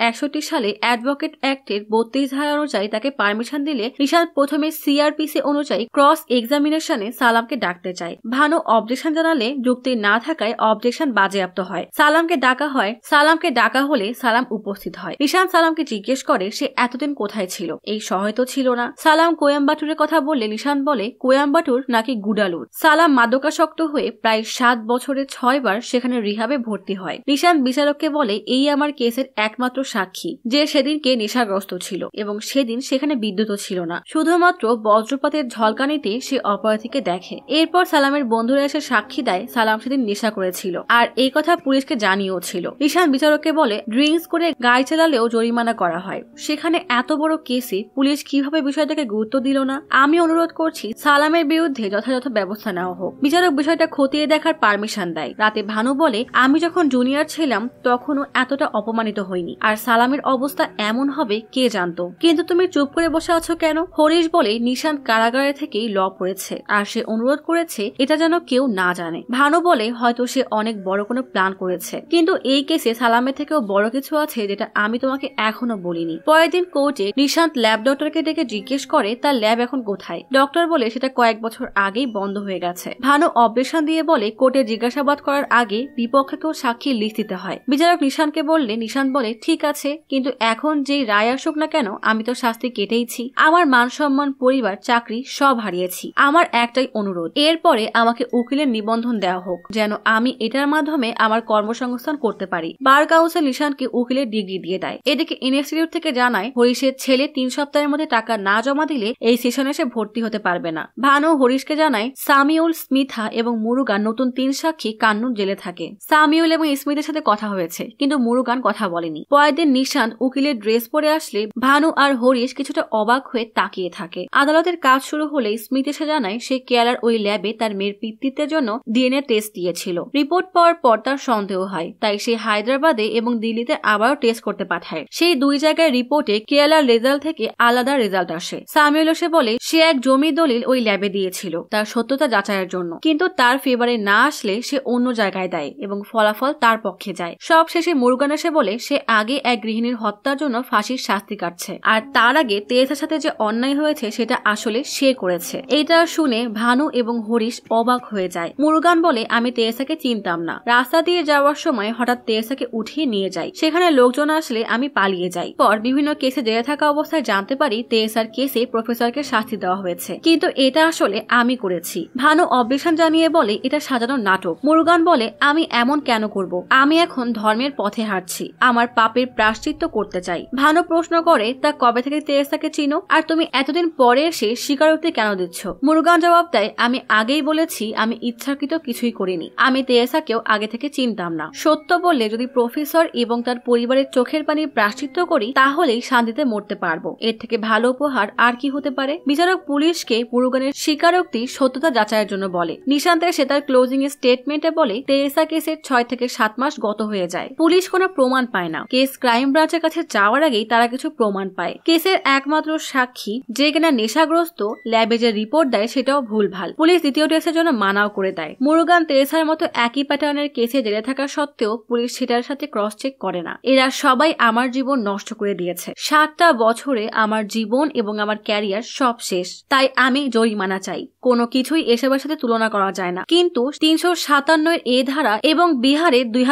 S1: সালে অ্যাডভোকেট অ্যাক্টের বত্রিশ ধারা অনুযায়ী তাকে পারমিশন দিলে নিশান প্রথমে সিআরপিসি অনুযায়ী ক্রস এক্সামিনেশনে সালামকে ডাকতে চায় ভানু অবজেকশন জানালে যুক্তি না থাকায় অবজেকশন বাজেয়াপ্ত হয় সালামকে ডাকা হয় সালামকে ডাকা হলে সালাম উপস্থিত হয় নিশান সালামকে জিজ্ঞেস করে সে এতদিন কোথায় ছিল এই শহরে তো ছিল না সালাম কোয়াম্বাটুরের কথা বললে নিশান বলে কোয়াম্বাটুর নাকি গুডালুর সালাম মাদকাসক্ত হয়ে প্রায় সাত বছরে ছয়বার সেখানে রিহাবে ভর্তি হয় নিশান বিচারককে বলে এই আমার কেসের একমাত্র সাক্ষী যে সেদিনকে নেশাগ্রস্ত ছিল এবং সেদিন সেখানে বিদ্যুৎও ছিল না শুধুমাত্র বজ্রপাতের ঝলকানিতে সে অপরাধীকে দেখে এরপর সালামের বন্ধুরা এসে সাক্ষী দেয় সালাম সেদিন নেশা করেছিল আর এই কথা পুলিশকে জানিয়েও ছিল নিশান বিচারককে বলে ড্রিঙ্কস করে গাড়ি চালালেও জরিমানা করা হয় সেখানে এখানে এত বড় কেসে পুলিশ কিভাবে বিষয়টাকে গুরুত্ব দিল না আমি অনুরোধ করছি সালামের বিরুদ্ধে যথাযথ ব্যবস্থা নেওয়া হোক বিচারক বিষয়টা খতিয়ে দেখার পারমিশন দেয় রাতে ভানু বলে আমি যখন জুনিয়র ছিলাম তখনও এতটা অপমানিত হইনি আর সালামের অবস্থা এমন হবে কে জানতো কিন্তু তুমি চুপ করে বসে আছো কেন হরিশ বলে নিশান কারাগারে থেকেই ল পড়েছে আর সে অনুরোধ করেছে এটা যেন কেউ না জানে ভানু বলে হয়তো সে অনেক বড় কোনো প্ল্যান করেছে কিন্তু এই কেসে সালামের থেকেও বড় কিছু আছে যেটা আমি তোমাকে এখনো বলিনি পরের দিন সেদিন কোর্টে নিশান্ত ল্যাব ডক্টরকে ডেকে জিজ্ঞেস করে তার ল্যাব এখন কোথায় ডক্টর বলে সেটা কয়েক বছর আগেই বন্ধ হয়ে গেছে ভানু অপারেশন দিয়ে বলে কোর্টে জিজ্ঞাসাবাদ করার আগে বিপক্ষকেও সাক্ষী লিখ দিতে হয় বিচারক নিশানকে বললে নিশান্ত বলে ঠিক আছে কিন্তু এখন যে রায় আসুক না কেন আমি তো শাস্তি কেটেইছি আমার মান সম্মান পরিবার চাকরি সব হারিয়েছি আমার একটাই অনুরোধ এরপরে আমাকে উকিলের নিবন্ধন দেওয়া হোক যেন আমি এটার মাধ্যমে আমার কর্মসংস্থান করতে পারি বার কাউন্সিল নিশানকে উকিলের ডিগ্রি দিয়ে দেয় এদিকে ইনস্টিটিউট থেকে জানায় হরিশের ছেলে তিন সপ্তাহের মধ্যে টাকা না জমা দিলে এই সেশনে সে ভর্তি হতে পারবে না ভানু হরিশকে জানায় সামিউল স্মিথা এবং মুরুগান নতুন তিন সাক্ষী কান্নুর জেলে থাকে সামিউল এবং স্মিথের সাথে কথা হয়েছে কিন্তু মুরুগান কথা বলেনি পরের নিশান উকিলের ড্রেস পরে আসলে ভানু আর হরিশ কিছুটা অবাক হয়ে তাকিয়ে থাকে আদালতের কাজ শুরু হলেই স্মিথ এসে জানায় সে কেয়ালার ওই ল্যাবে তার মেয়ের পিতৃত্বের জন্য ডিএনএ টেস্ট দিয়েছিল রিপোর্ট পাওয়ার পর তার সন্দেহ হয় তাই সে হায়দ্রাবাদে এবং দিল্লিতে আবারও টেস্ট করতে পাঠায় সেই দুই জায়গায় রিপোর্টে ল্যাবে কেয়ালার রেজাল্ট থেকে আলাদা রেজাল্ট আসে সামিউল সে বলে সে এক জমি দলিল ওই ল্যাবে দিয়েছিল তার সত্যতা যাচাইয়ের জন্য কিন্তু তার ফেভারে না আসলে সে অন্য জায়গায় দেয় এবং ফলাফল তার পক্ষে যায় সব শেষে মুরুগান এসে বলে সে আগে এক গৃহিণীর হত্যার জন্য ফাঁসির শাস্তি কাটছে আর তার আগে তেয়েসার সাথে যে অন্যায় হয়েছে সেটা আসলে সে করেছে এটা শুনে ভানু এবং হরিশ অবাক হয়ে যায় মুরুগান বলে আমি তেয়েসাকে চিনতাম না রাস্তা দিয়ে যাওয়ার সময় হঠাৎ তেয়েসাকে উঠিয়ে নিয়ে যাই সেখানে লোকজন আসলে আমি পালিয়ে যাই পর বিভিন্ন কেসে জেলে থাকা অবস্থায় জানতে পারি তেসার কেসে প্রফেসরকে শাস্তি দেওয়া হয়েছে কিন্তু এটা আসলে আমি করেছি ভানু অবেশন জানিয়ে বলে এটা সাজানো নাটক মুরুগান বলে আমি এমন কেন করব আমি এখন ধর্মের পথে হাঁটছি আমার পাপের প্রাশ্চিত্য করতে চাই ভানু প্রশ্ন করে তা কবে থেকে তেরেসাকে চিনো আর তুমি এতদিন পরে এসে স্বীকারোক্তি কেন দিচ্ছ মুরুগান জবাব দেয় আমি আগেই বলেছি আমি ইচ্ছাকৃত কিছুই করিনি আমি তেরেসাকেও আগে থেকে চিনতাম না সত্য বললে যদি প্রফেসর এবং তার পরিবারের চোখের পানি প্রাশ্চিত্য করি তাহলেই শান্তিতে মরতে পারবো এর থেকে ভালো উপহার আর কি হতে পারে বিচারক পুলিশকে মুরুগানের স্বীকারোক্তি সত্যতা যাচাইয়ের জন্য বলে নিশান্তের সে তার ক্লোজিং স্টেটমেন্টে বলে তেরেসা কেসের ছয় থেকে সাত মাস গত হয়ে যায় পুলিশ কোনো প্রমাণ পায় না কেস ক্রাইম ব্রাঞ্চের কাছে যাওয়ার আগেই তারা কিছু প্রমাণ পায় কেসের একমাত্র সাক্ষী যে কিনা নেশাগ্রস্ত ল্যাবে যে রিপোর্ট দেয় সেটাও ভুলভাল পুলিশ দ্বিতীয় টেস্টের জন্য মানাও করে দেয় মুরুগান তেরেসার মতো একই প্যাটার্নের কেসে জেলে থাকা সত্ত্বেও পুলিশ সেটার সাথে ক্রস চেক করে না এরা সবাই আমার জীবন নষ্ট করে দিয়েছে সাতটা বছরে আমার জীবন এবং আমার ক্যারিয়ার সব শেষ তাই আমি জরিমানা চাই কোনো কিছুই এসবের সাথে তুলনা করা যায় না কিন্তু তিনশো সাতান্নের এ ধারা এবং বিহারে দুই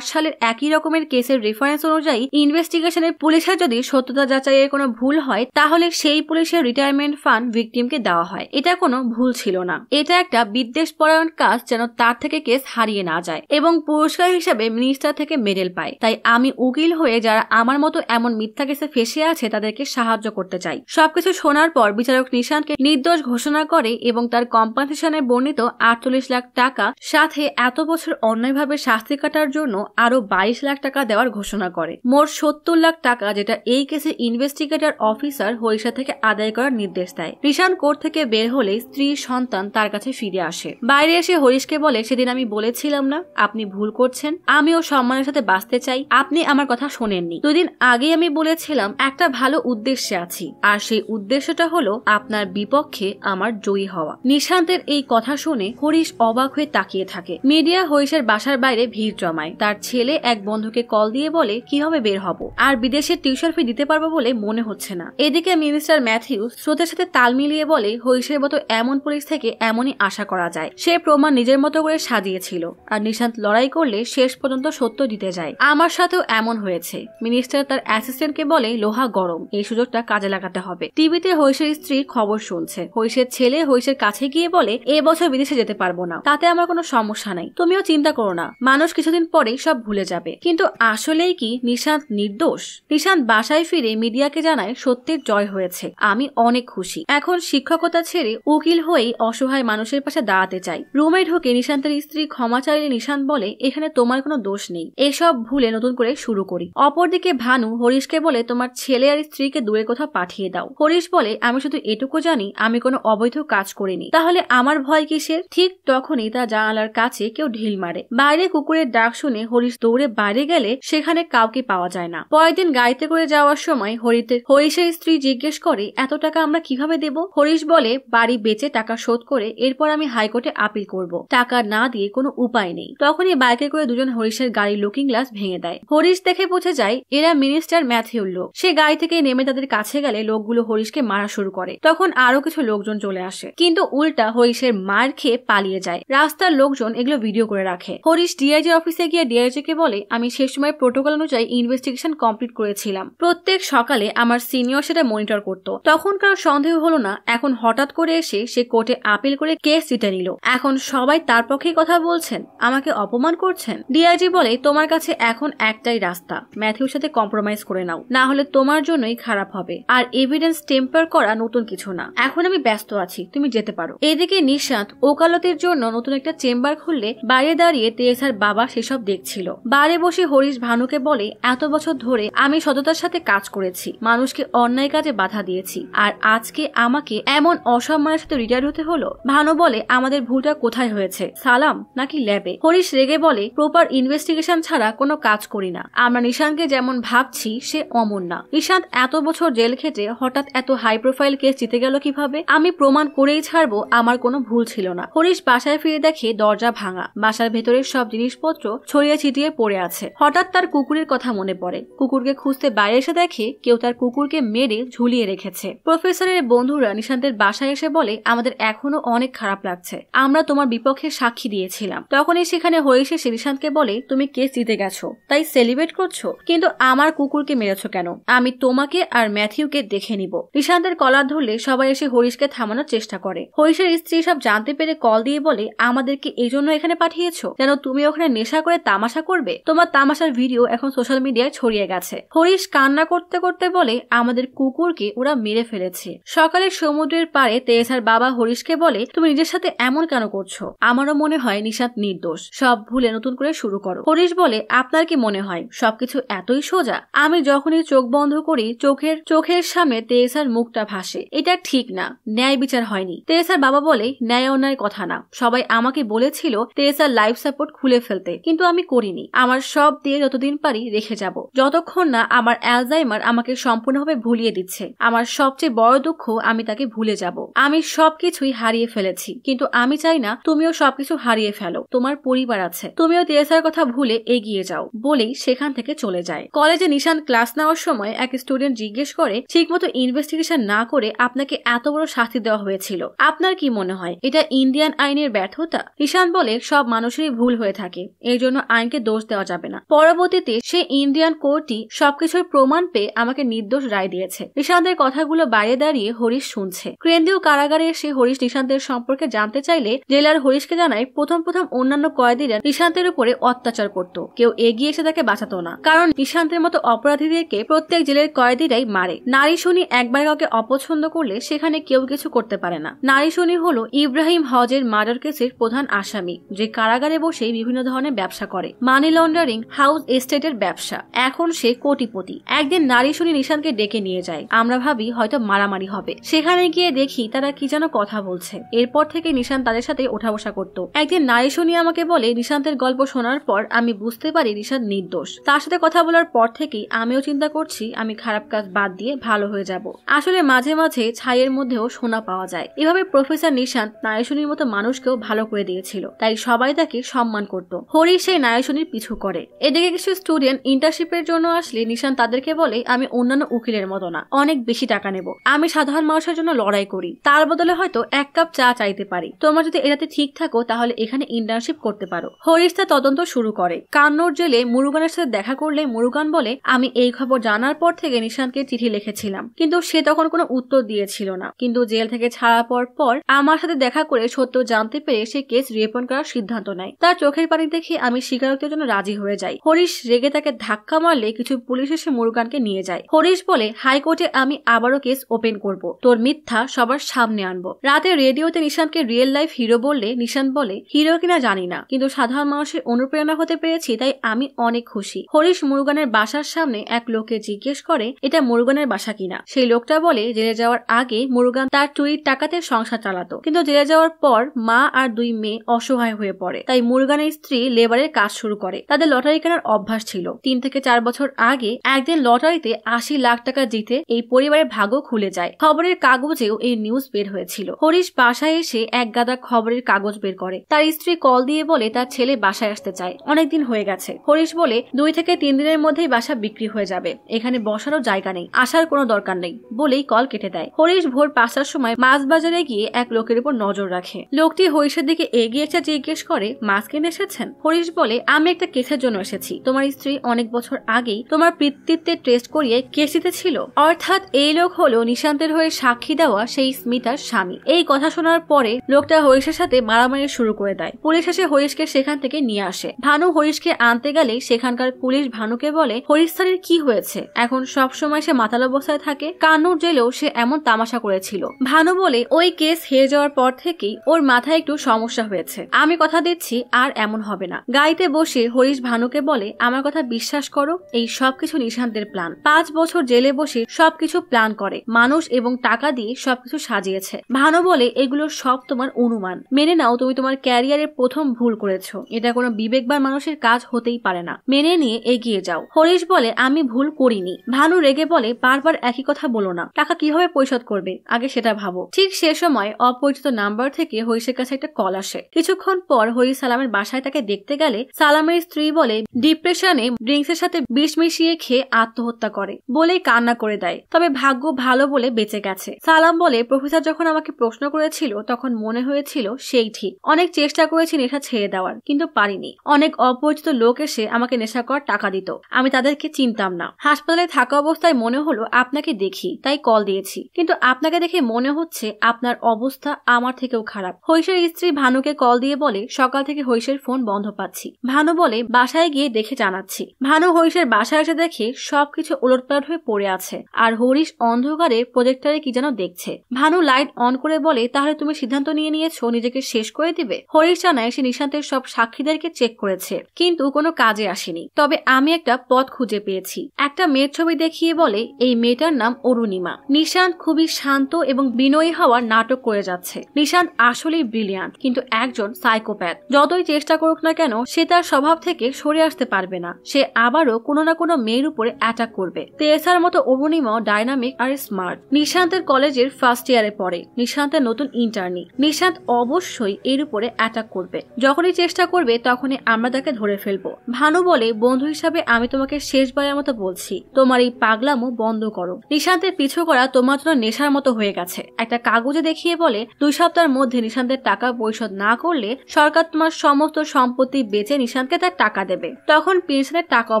S1: সালের একই রকমের কেসের রেফারেন্স অনুযায়ী ইনভেস্টিগেশনের পুলিশের যদি সত্যতা যাচাইয়ের কোনো ভুল হয় তাহলে সেই পুলিশের রিটায়ারমেন্ট ফান্ড ভিকটিমকে দেওয়া হয় এটা কোনো ভুল ছিল না এটা একটা বিদ্বেষ পরায়ণ কাজ যেন তার থেকে কেস হারিয়ে না যায় এবং পুরস্কার হিসাবে মিনিস্টার থেকে মেডেল পায় তাই আমি উকিল হয়ে যারা আমার মতো এমন মিথ্যা কেসে ফেসে আছে তাদেরকে সাহায্য করতে চাই সবকিছু শোনার পর বিচারক নিশানকে নির্দোষ ঘোষণা করে এবং তার কম্পানসেশনে বর্ণিত আটচল্লিশ লাখ টাকা সাথে এত বছর অন্যায়ভাবে শাস্তি কাটার জন্য আরো বাইশ লাখ টাকা দেওয়ার ঘোষণা করে মোট সত্তর লাখ টাকা যেটা এই কেসে ইনভেস্টিগেটর অফিসার হরিষা থেকে আদায় করার নির্দেশ দেয় নিশান কোর্ট থেকে বের হলে স্ত্রী সন্তান তার কাছে ফিরে আসে বাইরে এসে হরিশকে বলে সেদিন আমি বলেছিলাম না আপনি ভুল করছেন আমিও সম্মানের সাথে বাঁচতে চাই আপনি আমার কথা শোনেননি দুদিন আগেই আমি বলেছিলাম বললাম একটা ভালো উদ্দেশ্যে আছি আর সেই উদ্দেশ্যটা হলো আপনার বিপক্ষে আমার জয়ী হওয়া নিশান্তের এই কথা শুনে হরিশ অবাক হয়ে তাকিয়ে থাকে মিডিয়া হরিশের বাসার বাইরে ভিড় জমায় তার ছেলে এক বন্ধুকে কল দিয়ে বলে কিভাবে বের হব আর বিদেশে টিউশন ফি দিতে পারবো বলে মনে হচ্ছে না এদিকে মিনিস্টার ম্যাথিউ স্রোতের সাথে তাল মিলিয়ে বলে হরিশের মতো এমন পুলিশ থেকে এমনই আশা করা যায় সে প্রমাণ নিজের মতো করে সাজিয়েছিল আর নিশান্ত লড়াই করলে শেষ পর্যন্ত সত্য দিতে যায় আমার সাথেও এমন হয়েছে মিনিস্টার তার অ্যাসিস্ট্যান্টকে বলে লোহা গরম এই সুযোগটা কাজে লাগাতে হবে টিভিতে হৈশের স্ত্রী খবর শুনছে হৈশের ছেলে হৈশের কাছে গিয়ে বলে এ বছর বিদেশে যেতে পারবো না তাতে আমার কোনো সমস্যা নাই তুমিও চিন্তা করো না মানুষ কিছুদিন পরেই সব ভুলে যাবে কিন্তু আসলেই কি নিশান্ত নির্দোষ নিশান্ত বাসায় ফিরে মিডিয়াকে জানায় সত্যের জয় হয়েছে আমি অনেক খুশি এখন শিক্ষকতা ছেড়ে উকিল হয়েই অসহায় মানুষের পাশে দাঁড়াতে চাই রুমে ঢুকে নিশান্তের স্ত্রী ক্ষমা চাইলে নিশান্ত বলে এখানে তোমার কোনো দোষ নেই এসব ভুলে নতুন করে শুরু করি অপরদিকে ভানু হরিশকে বলে তোমার আমার ছেলে আর স্ত্রীকে দূরে কোথাও পাঠিয়ে দাও হরিশ বলে আমি শুধু এটুকু জানি আমি কোনো অবৈধ কাজ করিনি তাহলে আমার ভয় কিসের ঠিক তখনই তার জানালার কাছে কেউ ঢিল মারে বাইরে কুকুরের ডাক শুনে হরিশ দৌড়ে বাইরে গেলে সেখানে কাউকে পাওয়া যায় না পরের দিন গাড়িতে করে যাওয়ার সময় হরিতে হরিশের স্ত্রী জিজ্ঞেস করে এত টাকা আমরা কিভাবে দেব হরিশ বলে বাড়ি বেচে টাকা শোধ করে এরপর আমি হাইকোর্টে আপিল করব টাকা না দিয়ে কোনো উপায় নেই তখনই বাইকে করে দুজন হরিশের গাড়ির লুকিং গ্লাস ভেঙে দেয় হরিশ দেখে বুঝে যায় এরা মিনিস্টার ম্যাথিউর লোক সে গাড়ি থেকে নেমে তাদের কাছে গেলে লোকগুলো হরিশকে মারা শুরু করে তখন আরো কিছু লোকজন চলে আসে কিন্তু উল্টা হরিশের মার খেয়ে পালিয়ে যায় রাস্তার লোকজন এগুলো ভিডিও করে রাখে হরিশ ডিআইজি অফিসে গিয়ে ডিআইজি কে বলে আমি সে সময় প্রোটোকল অনুযায়ী ইনভেস্টিগেশন কমপ্লিট করেছিলাম প্রত্যেক সকালে আমার সিনিয়র সেটা মনিটর করত তখন কারো সন্দেহ হলো না এখন হঠাৎ করে এসে সে কোর্টে আপিল করে কেস জিতে নিল এখন সবাই তার পক্ষে কথা বলছেন আমাকে অপমান করছেন ডিআইজি বলে তোমার কাছে এখন একটাই রাস্তা ম্যাথিউর সাথে কম্প্রোমাইজ করে নাও না হলে তাহলে তোমার জন্যই খারাপ হবে আর এভিডেন্স টেম্পার করা নতুন কিছু না এখন আমি ব্যস্ত আছি তুমি যেতে পারো এদিকে নিশান্ত ওকালতের জন্য নতুন একটা চেম্বার খুললে বাইরে দাঁড়িয়ে তেরেসার বাবা সেসব দেখছিল বারে বসে হরিশ ভানুকে বলে এত বছর ধরে আমি সততার সাথে কাজ করেছি মানুষকে অন্যায় কাজে বাধা দিয়েছি আর আজকে আমাকে এমন অসম্মানের সাথে রিটায়ার হতে হলো ভানু বলে আমাদের ভুলটা কোথায় হয়েছে সালাম নাকি ল্যাবে হরিশ রেগে বলে প্রপার ইনভেস্টিগেশন ছাড়া কোনো কাজ করি না আমরা নিশানকে যেমন ভাবছি সে অমন না ঈশান্ত এত বছর জেল খেটে হঠাৎ এত হাই প্রোফাইল কেস জিতে গেল কিভাবে আমি প্রমাণ করেই ছাড়বো আমার কোনো ভুল ছিল না হরিশ বাসায় ফিরে দেখে দরজা ভাঙা বাসার ভেতরের সব জিনিসপত্র ছড়িয়ে ছিটিয়ে পড়ে আছে হঠাৎ তার কুকুরের কথা মনে পড়ে কুকুরকে খুঁজতে বাইরে এসে দেখে কেউ তার কুকুরকে মেরে ঝুলিয়ে রেখেছে প্রফেসরের বন্ধুরা নিশান্তের বাসায় এসে বলে আমাদের এখনো অনেক খারাপ লাগছে আমরা তোমার বিপক্ষে সাক্ষী দিয়েছিলাম তখনই সেখানে হরিশ এসে নিশান্তকে বলে তুমি কেস জিতে গেছো তাই সেলিব্রেট করছো কিন্তু আমার কুকুরকে মেরেছো কেন আমি তোমাকে আর ম্যাথিউকে দেখে নিব নিশান্তের কলার ধরলে সবাই এসে হরিশকে থামানোর চেষ্টা করে হরিশের স্ত্রী সব জানতে পেরে কল দিয়ে বলে আমাদেরকে এই জন্য এখানে পাঠিয়েছো যেন তুমি ওখানে নেশা করে তামাশা করবে তোমার তামাশার ভিডিও এখন সোশ্যাল মিডিয়ায় ছড়িয়ে গেছে হরিশ কান্না করতে করতে বলে আমাদের কুকুরকে ওরা মেরে ফেলেছে সকালে সমুদ্রের পাড়ে তেয়েসার বাবা হরিশকে বলে তুমি নিজের সাথে এমন কেন করছো আমারও মনে হয় নিশাত নির্দোষ সব ভুলে নতুন করে শুরু করো হরিশ বলে আপনার কি মনে হয় সবকিছু এতই সোজা আমি যখনই চোখ বন্ধ করি চোখের চোখের সামনে তেয়েসার মুখটা ভাসে এটা ঠিক না ন্যায় বিচার হয়নি তেয়েসার বাবা বলে ন্যায় অন্যায় কথা না সবাই আমাকে বলেছিল তেয়েসার লাইফ সাপোর্ট খুলে ফেলতে কিন্তু আমি করিনি আমার সব দিয়ে যতদিন পারি রেখে যাব যতক্ষণ না আমার অ্যালজাইমার আমাকে সম্পূর্ণভাবে ভুলিয়ে দিচ্ছে আমার সবচেয়ে বড় দুঃখ আমি তাকে ভুলে যাব আমি সবকিছুই হারিয়ে ফেলেছি কিন্তু আমি চাই না তুমিও সবকিছু হারিয়ে ফেলো তোমার পরিবার আছে তুমিও তেয়েসার কথা ভুলে এগিয়ে যাও বলেই সেখান থেকে চলে যায় কলেজে নিশান ক্লাস নেওয়ার সময় সময় এক স্টুডেন্ট জিজ্ঞেস করে ঠিক মতো ইনভেস্টিগেশন না করে আপনাকে এত বড় শাস্তি দেওয়া হয়েছিল আপনার কি মনে হয় এটা ইন্ডিয়ান আইনের ব্যর্থতা ঈশান বলে সব মানুষেরই ভুল হয়ে থাকে এর জন্য আইনকে দোষ দেওয়া যাবে না পরবর্তীতে সে ইন্ডিয়ান কোর্টটি সবকিছুর প্রমাণ পেয়ে আমাকে নির্দোষ রায় দিয়েছে ঈশান্তের কথাগুলো বাইরে দাঁড়িয়ে হরিশ শুনছে কেন্দ্রীয় কারাগারে এসে হরিশ নিশান্তের সম্পর্কে জানতে চাইলে জেলার হরিশকে জানায় প্রথম প্রথম অন্যান্য কয়েদিরা নিশান্তের উপরে অত্যাচার করত কেউ এগিয়ে এসে তাকে বাঁচাত না কারণ নিশান্তের মতো অপরাধীদেরকে প্রত্যেক জেলের কয়েদিরাই মারে নারী শনি একবার কাউকে অপছন্দ করলে সেখানে কেউ কিছু করতে পারে না নারী শনি হলো ইব্রাহিম হজের মার্ডার কেসের প্রধান আসামি যে কারাগারে বসেই বিভিন্ন ধরনের ব্যবসা করে মানি লন্ডারিং হাউস এস্টেটের ব্যবসা এখন সে কোটিপতি একদিন নারী শনি নিশানকে ডেকে নিয়ে যায় আমরা ভাবি হয়তো মারামারি হবে সেখানে গিয়ে দেখি তারা কি যেন কথা বলছে এরপর থেকে নিশান তাদের সাথে ওঠা বসা করতো একদিন নারী শনি আমাকে বলে নিশান্তের গল্প শোনার পর আমি বুঝতে পারি নিশান নির্দোষ তার সাথে কথা বলার পর থেকেই আমিও চিন্তা করছি করছি আমি খারাপ কাজ বাদ দিয়ে ভালো হয়ে যাব আসলে মাঝে মাঝে ছাইয়ের মধ্যেও সোনা পাওয়া যায় এভাবে প্রফেসর নিশান্ত নায়সনীর মতো মানুষকেও ভালো করে দিয়েছিল তাই সবাই তাকে সম্মান করত হরি সেই নায়সনীর পিছু করে এদিকে কিছু স্টুডেন্ট ইন্টার্নশিপের জন্য আসলে নিশান তাদেরকে বলে আমি অন্যান্য উকিলের মতো না অনেক বেশি টাকা নেব আমি সাধারণ মানুষের জন্য লড়াই করি তার বদলে হয়তো এক কাপ চা চাইতে পারি তোমরা যদি এটাতে ঠিক থাকো তাহলে এখানে ইন্টার্নশিপ করতে পারো হরিশ তা তদন্ত শুরু করে কান্নর জেলে মুরুগানের সাথে দেখা করলে মুরুগান বলে আমি এই খবর জানা জানার পর থেকে নিশানকে চিঠি লিখেছিলাম কিন্তু সে তখন কোনো উত্তর দিয়েছিল না কিন্তু জেল থেকে ছাড়া পর পর আমার সাথে দেখা করে সত্য জানতে পেরে সে কেস রিপন করার সিদ্ধান্ত নেয় তার চোখের পানি দেখে আমি স্বীকারোক্তির জন্য রাজি হয়ে যাই হরিশ রেগে তাকে ধাক্কা মারলে কিছু পুলিশ এসে মুরুগানকে নিয়ে যায় হরিশ বলে হাইকোর্টে আমি আবারও কেস ওপেন করব তোর মিথ্যা সবার সামনে আনবো রাতে রেডিওতে নিশানকে রিয়েল লাইফ হিরো বললে নিশান বলে হিরো কিনা জানি না কিন্তু সাধারণ মানুষের অনুপ্রেরণা হতে পেরেছি তাই আমি অনেক খুশি হরিশ মুরুগানের বাসার সামনে এক লোকের জিজ্ঞেস করে এটা মুরুগানের বাসা কিনা সেই লোকটা বলে জেলে যাওয়ার আগে মুরুগান তার চুরির টাকাতে সংসার চালাতো কিন্তু জেলে যাওয়ার পর মা আর দুই মেয়ে অসহায় হয়ে পড়ে তাই মুরুগানের স্ত্রী লেবারের কাজ শুরু করে তাদের লটারি কেনার অভ্যাস ছিল তিন থেকে চার বছর আগে একদিন লটারিতে আশি লাখ টাকা জিতে এই পরিবারের ভাগও খুলে যায় খবরের কাগজেও এই নিউজ বের হয়েছিল হরিশ বাসায় এসে এক গাদা খবরের কাগজ বের করে তার স্ত্রী কল দিয়ে বলে তার ছেলে বাসায় আসতে চায় অনেকদিন হয়ে গেছে হরিশ বলে দুই থেকে তিন দিনের মধ্যেই বাসা বিক্রি হয়ে যাবে এখানে বসারও জায়গা নেই আসার কোনো দরকার নেই বলেই কল কেটে দেয় হরিশ ভোর পাঁচটার সময় মাছ বাজারে গিয়ে এক লোকের উপর নজর রাখে লোকটি হরিশের দিকে এগিয়ে এসে জিজ্ঞেস করে মাছ কিনে এসেছেন হরিশ বলে আমি একটা কেসের জন্য এসেছি তোমার স্ত্রী অনেক বছর আগেই তোমার পিতৃত্বের টেস্ট করিয়ে কেসিতে ছিল অর্থাৎ এই লোক হলো নিশান্তের হয়ে সাক্ষী দেওয়া সেই স্মিতার স্বামী এই কথা শোনার পরে লোকটা হরিশের সাথে মারামারি শুরু করে দেয় পুলিশ এসে হরিশকে সেখান থেকে নিয়ে আসে ভানু হরিশকে আনতে গেলে সেখানকার পুলিশ ভানুকে বলে হরিশ স্যারের কি হয়েছে এখন সব সময় সে মাতাল অবস্থায় থাকে কান্নুর জেলেও সে এমন তামাশা করেছিল ভানু বলে ওই কেস হেরে যাওয়ার পর থেকেই ওর মাথায় একটু সমস্যা হয়েছে আমি কথা দিচ্ছি আর এমন হবে না গাড়িতে বসে হরিশ ভানুকে বলে আমার কথা বিশ্বাস করো এই সবকিছু নিশান্তের প্ল্যান পাঁচ বছর জেলে বসে সবকিছু প্ল্যান করে মানুষ এবং টাকা দিয়ে সবকিছু সাজিয়েছে ভানু বলে এগুলো সব তোমার অনুমান মেনে নাও তুমি তোমার ক্যারিয়ারের প্রথম ভুল করেছ এটা কোনো বিবেকবার মানুষের কাজ হতেই পারে না মেনে নিয়ে এগিয়ে যাও হরিশ বলে আমি ভুল করি করিনি ভানু রেগে বলে বারবার একই কথা বলো না টাকা কিভাবে পরিশোধ করবে আগে সেটা ভাবো ঠিক সে সময় অপরিচিত নাম্বার থেকে হরিসের কাছে একটা কল আসে কিছুক্ষণ পর হরি সালামের বাসায় তাকে দেখতে গেলে সালামের স্ত্রী বলে ডিপ্রেশনে ড্রিঙ্কসের সাথে বিষ মিশিয়ে খেয়ে আত্মহত্যা করে বলে কান্না করে দেয় তবে ভাগ্য ভালো বলে বেঁচে গেছে সালাম বলে প্রফেসর যখন আমাকে প্রশ্ন করেছিল তখন মনে হয়েছিল সেই ঠিক অনেক চেষ্টা করেছি নেশা ছেড়ে দেওয়ার কিন্তু পারিনি অনেক অপরিচিত লোক এসে আমাকে নেশা করার টাকা দিত আমি তাদেরকে চিনতাম না হাসপাতাল হাসপাতালে থাকা অবস্থায় মনে হলো আপনাকে দেখি তাই কল দিয়েছি কিন্তু আপনাকে দেখে মনে হচ্ছে আপনার অবস্থা আমার থেকেও খারাপ হৈশের স্ত্রী ভানুকে কল দিয়ে বলে সকাল থেকে হৈশের ফোন বন্ধ পাচ্ছি ভানু বলে বাসায় গিয়ে দেখে জানাচ্ছি ভানু হৈশের বাসায় এসে দেখে সবকিছু ওলটপালট হয়ে পড়ে আছে আর হরিশ অন্ধকারে প্রজেক্টরে কি যেন দেখছে ভানু লাইট অন করে বলে তাহলে তুমি সিদ্ধান্ত নিয়ে নিয়েছো নিজেকে শেষ করে দিবে হরিশ জানায় সে নিশান্তের সব সাক্ষীদেরকে চেক করেছে কিন্তু কোনো কাজে আসেনি তবে আমি একটা পথ খুঁজে পেয়েছি একটা মেয়ের ছবি দেখিয়ে বলে এই মেয়েটার নাম অরুণিমা নিশান্ত খুবই শান্ত এবং বিনয়ী হওয়ার নাটক করে যাচ্ছে নিশান্ত আসলেই ব্রিলিয়ান্ট কিন্তু একজন সাইকোপ্যাথ যতই চেষ্টা করুক না কেন সে তার স্বভাব থেকে সরে আসতে পারবে না সে আবারও কোনো না কোনো মেয়ের উপরে অ্যাটাক করবে তেসার মতো অরুণিমাও ডাইনামিক আর স্মার্ট নিশান্তের কলেজের ফার্স্ট ইয়ারে পড়ে নিশান্তের নতুন ইন্টার্নি নিশান্ত অবশ্যই এর উপরে অ্যাটাক করবে যখনই চেষ্টা করবে তখনই আমরা তাকে ধরে ফেলবো ভানু বলে বন্ধু হিসাবে আমি তোমাকে শেষবারের মতো বলছি তোমার এই পাগলামো বন্ধ করো নিশান্তের পিছু করা তোমার জন্য নেশার মতো হয়ে গেছে একটা কাগজে দেখিয়ে বলে দুই সপ্তাহের মধ্যে নিশান্তের টাকা পরিশোধ না করলে সরকার তোমার সমস্ত সম্পত্তি বেচে নিশান্তকে তার টাকা দেবে তখন পেনশনের টাকাও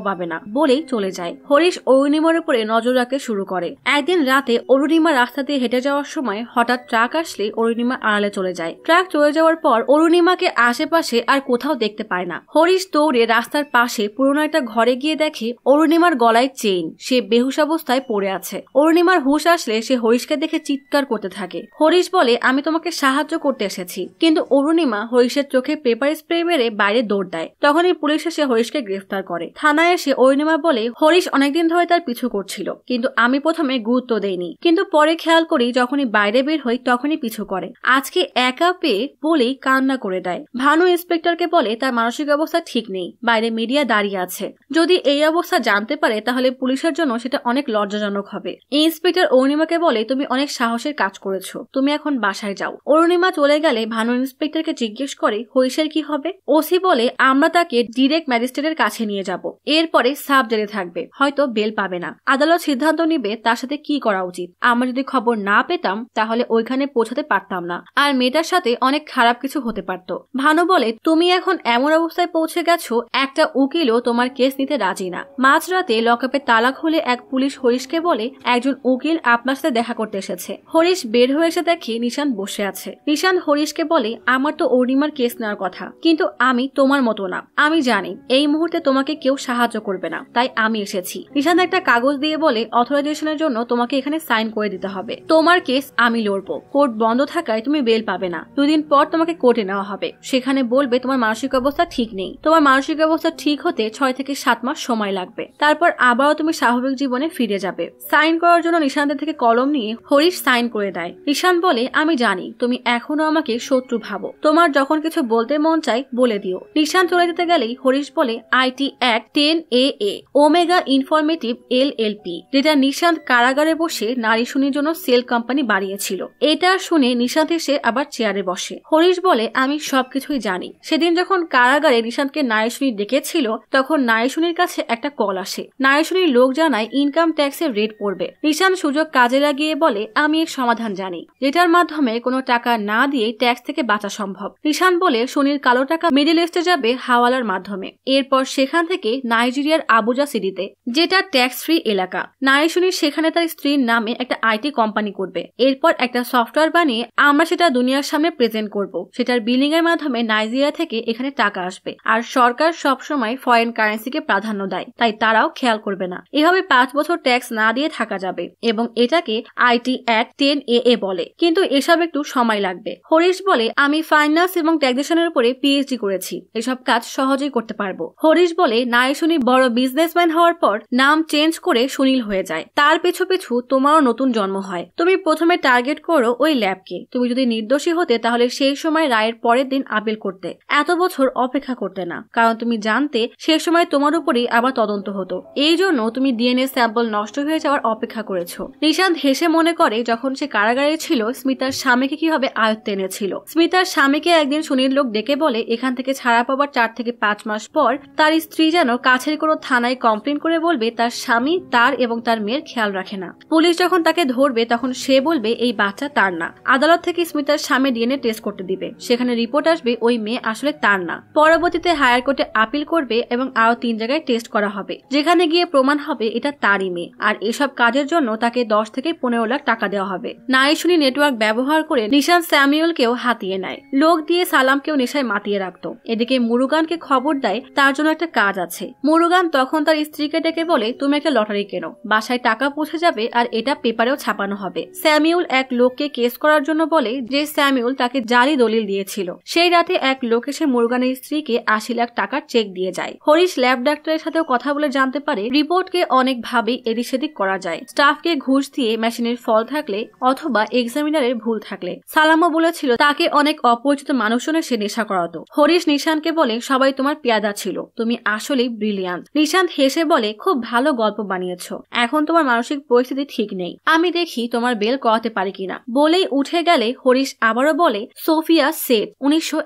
S1: পাবে না বলেই চলে যায় হরিশ অরুণিমার উপরে নজর রাখতে শুরু করে একদিন রাতে অরুণিমা রাস্তা দিয়ে হেঁটে যাওয়ার সময় হঠাৎ ট্রাক আসলে অরুণিমা আড়ালে চলে যায় ট্রাক চলে যাওয়ার পর অরুণিমাকে আশেপাশে আর কোথাও দেখতে পায় না হরিশ দৌড়ে রাস্তার পাশে পুরোনো একটা ঘরে গিয়ে দেখে অরুণিমার গলায় চেন জেইন সে বেহুশ অবস্থায় পড়ে আছে অরুণিমার হুশ আসলে সে হরিশকে দেখে চিৎকার করতে থাকে হরিশ বলে আমি তোমাকে সাহায্য করতে এসেছি কিন্তু অরুণিমা হরিশের চোখে পেপার স্প্রে মেরে বাইরে দৌড় দেয় তখনই পুলিশ এসে হরিশকে গ্রেফতার করে থানায় এসে অরুণিমা বলে হরিশ অনেকদিন ধরে তার পিছু করছিল কিন্তু আমি প্রথমে গুরুত্ব দেইনি কিন্তু পরে খেয়াল করি যখনই বাইরে বের হই তখনই পিছু করে আজকে একা পেয়ে বলেই কান্না করে দেয় ভানু ইন্সপেক্টরকে বলে তার মানসিক অবস্থা ঠিক নেই বাইরে মিডিয়া দাঁড়িয়ে আছে যদি এই অবস্থা জানতে পারে তাহলে পুলিশের জন্য সেটা অনেক লজ্জাজনক হবে ইন্সপেক্টর অরুণিমাকে বলে তুমি অনেক সাহসের কাজ করেছো তুমি এখন বাসায় যাও অরুণিমা চলে গেলে ভানু ইন্সপেক্টরকে জিজ্ঞেস করে হইসের কি হবে ওসি বলে আমরা তাকে ডিরেক্ট ম্যাজিস্ট্রেটের কাছে নিয়ে যাব এরপরে সাব জেলে থাকবে হয়তো বেল পাবে না আদালত সিদ্ধান্ত নিবে তার সাথে কি করা উচিত আমরা যদি খবর না পেতাম তাহলে ওইখানে পৌঁছাতে পারতাম না আর মেয়েটার সাথে অনেক খারাপ কিছু হতে পারত ভানু বলে তুমি এখন এমন অবস্থায় পৌঁছে গেছো একটা উকিলও তোমার কেস নিতে রাজি না মাঝরাতে লকআপে তালা খুলে এক পুলিশ হরিশকে বলে একজন উকিল আপনার সাথে দেখা করতে এসেছে হরিশ বের হয়ে এসে দেখে নিশান বসে আছে নিশান হরিশকে বলে আমার তো অরিমার কেস নেওয়ার কথা কিন্তু আমি তোমার মতো না আমি জানি এই মুহূর্তে তোমাকে কেউ সাহায্য করবে না তাই আমি এসেছি নিশান একটা কাগজ দিয়ে বলে অথরাইজেশনের জন্য তোমাকে এখানে সাইন করে দিতে হবে তোমার কেস আমি লড়বো কোর্ট বন্ধ থাকায় তুমি বেল পাবে না দুদিন পর তোমাকে কোর্টে নেওয়া হবে সেখানে বলবে তোমার মানসিক অবস্থা ঠিক নেই তোমার মানসিক অবস্থা ঠিক হতে ছয় থেকে সাত মাস সময় লাগবে তারপর আবারও তুমি স্বাভাবিক জীবনে ফিরে যাবে সাইন করার জন্য নিশান্তের থেকে কলম নিয়ে হরিশ সাইন করে দেয় নিশান্ত বলে আমি জানি তুমি এখনো আমাকে শত্রু ভাবো তোমার যখন কিছু বলতে মন চাই বলে দিও নিশান্ত চলে যেতে গেলেই হরিশ বলে আইটি এক ten A A omega informative L L P যেটা নিশান্ত কারাগারে বসে নারী শুনির জন্য সেল কোম্পানি বাড়িয়েছিল এটা শুনে নিশান্ত এসে আবার চেয়ারে বসে হরিশ বলে আমি সবকিছুই জানি সেদিন যখন কারাগারে নিশান্তকে নারী শুনি ডেকেছিল তখন নারী শুনির কাছে একটা কল আসে নারী শুনি কমিটির লোক জানায় ইনকাম ট্যাক্সের রেট পড়বে নিশান সুযোগ কাজে লাগিয়ে বলে আমি এক সমাধান জানি যেটার মাধ্যমে কোনো টাকা না দিয়ে ট্যাক্স থেকে বাঁচা সম্ভব নিশান বলে শনির কালো টাকা মিডিল ইস্টে যাবে হাওয়ালার মাধ্যমে এরপর সেখান থেকে নাইজেরিয়ার আবুজা সিটিতে যেটা ট্যাক্স ফ্রি এলাকা নারী শুনি সেখানে তার স্ত্রীর নামে একটা আইটি কোম্পানি করবে এরপর একটা সফটওয়্যার বানিয়ে আমরা সেটা দুনিয়ার সামনে প্রেজেন্ট করব সেটার বিলিং এর মাধ্যমে নাইজেরিয়া থেকে এখানে টাকা আসবে আর সরকার সবসময় ফরেন কারেন্সিকে প্রাধান্য দেয় তাই তারাও খেয়াল করবে না না এভাবে পাঁচ বছর ট্যাক্স না দিয়ে থাকা যাবে এবং এটাকে IT act ten A A বলে কিন্তু এসব একটু সময় লাগবে হরিশ বলে আমি ফাইন্যান্স এবং ট্যাক্সেশনের উপরে পিএইচডি করেছি এসব কাজ সহজেই করতে পারবো হরিশ বলে নাই শুনি বড় বিজনেসম্যান হওয়ার পর নাম চেঞ্জ করে সুনীল হয়ে যায় তার পিছু পিছু তোমারও নতুন জন্ম হয় তুমি প্রথমে টার্গেট করো ওই ল্যাবকে তুমি যদি নির্দোষী হতে তাহলে সেই সময় রায়ের পরের দিন আপিল করতে এত বছর অপেক্ষা করতে না কারণ তুমি জানতে সে সময় তোমার উপরেই আবার তদন্ত হতো এই জন্য তুমি ডিএনএ স্যাম্পল নষ্ট হয়ে যাওয়ার অপেক্ষা করেছো নিশান্ত হেসে মনে করে যখন সে কারাগারে ছিল স্মিতার স্বামীকে কিভাবে আয়ত্তে এনেছিল স্মিতার স্বামীকে একদিন সুনীল লোক ডেকে বলে এখান থেকে ছাড়া পাবার চার থেকে পাঁচ মাস পর তার স্ত্রী যেন কাছের কোনো থানায় কমপ্লেন করে বলবে তার স্বামী তার এবং তার মেয়ের খেয়াল রাখে না পুলিশ যখন তাকে ধরবে তখন সে বলবে এই বাচ্চা তার না আদালত থেকে স্মিতার স্বামী ডিএনএ টেস্ট করতে দিবে সেখানে রিপোর্ট আসবে ওই মেয়ে আসলে তার না পরবর্তীতে হায়ার কোর্টে আপিল করবে এবং আরো তিন জায়গায় টেস্ট করা হবে যেখানে গিয়ে প্রমাণ সন্তান হবে এটা তারই মেয়ে আর এসব কাজের জন্য তাকে দশ থেকে পনেরো লাখ টাকা দেওয়া হবে নাই শুনি নেটওয়ার্ক ব্যবহার করে নিশান স্যামিউলকেও হাতিয়ে নেয় লোক দিয়ে সালামকেও নেশায় মাতিয়ে রাখত এদিকে মুরুগানকে খবর দেয় তার জন্য একটা কাজ আছে মুরুগান তখন তার স্ত্রীকে ডেকে বলে তুমি একটা লটারি কেনো বাসায় টাকা পৌঁছে যাবে আর এটা পেপারেও ছাপানো হবে স্যামিউল এক লোককে কেস করার জন্য বলে যে স্যামিউল তাকে জালি দলিল দিয়েছিল সেই রাতে এক লোক এসে মুরুগানের স্ত্রীকে আশি লাখ টাকার চেক দিয়ে যায় হরিশ ল্যাব ডাক্তারের সাথেও কথা বলে জানতে পারে রিপোর্ট রিপোর্টকে অনেকভাবেই এদিক সেদিক করা যায় স্টাফকে ঘুষ দিয়ে মেশিনের ফল থাকলে অথবা এক্সামিনারের ভুল থাকলে সালামা বলেছিল তাকে অনেক অপরিচিত মানুষজনের সে নেশা করাতো হরিশ নিশানকে বলে সবাই তোমার পেয়াদা ছিল তুমি আসলেই ব্রিলিয়ান্ট নিশান্ত হেসে বলে খুব ভালো গল্প বানিয়েছ এখন তোমার মানসিক পরিস্থিতি ঠিক নেই আমি দেখি তোমার বেল করাতে পারি কিনা বলেই উঠে গেলে হরিশ আবারও বলে সোফিয়া সেট উনিশশো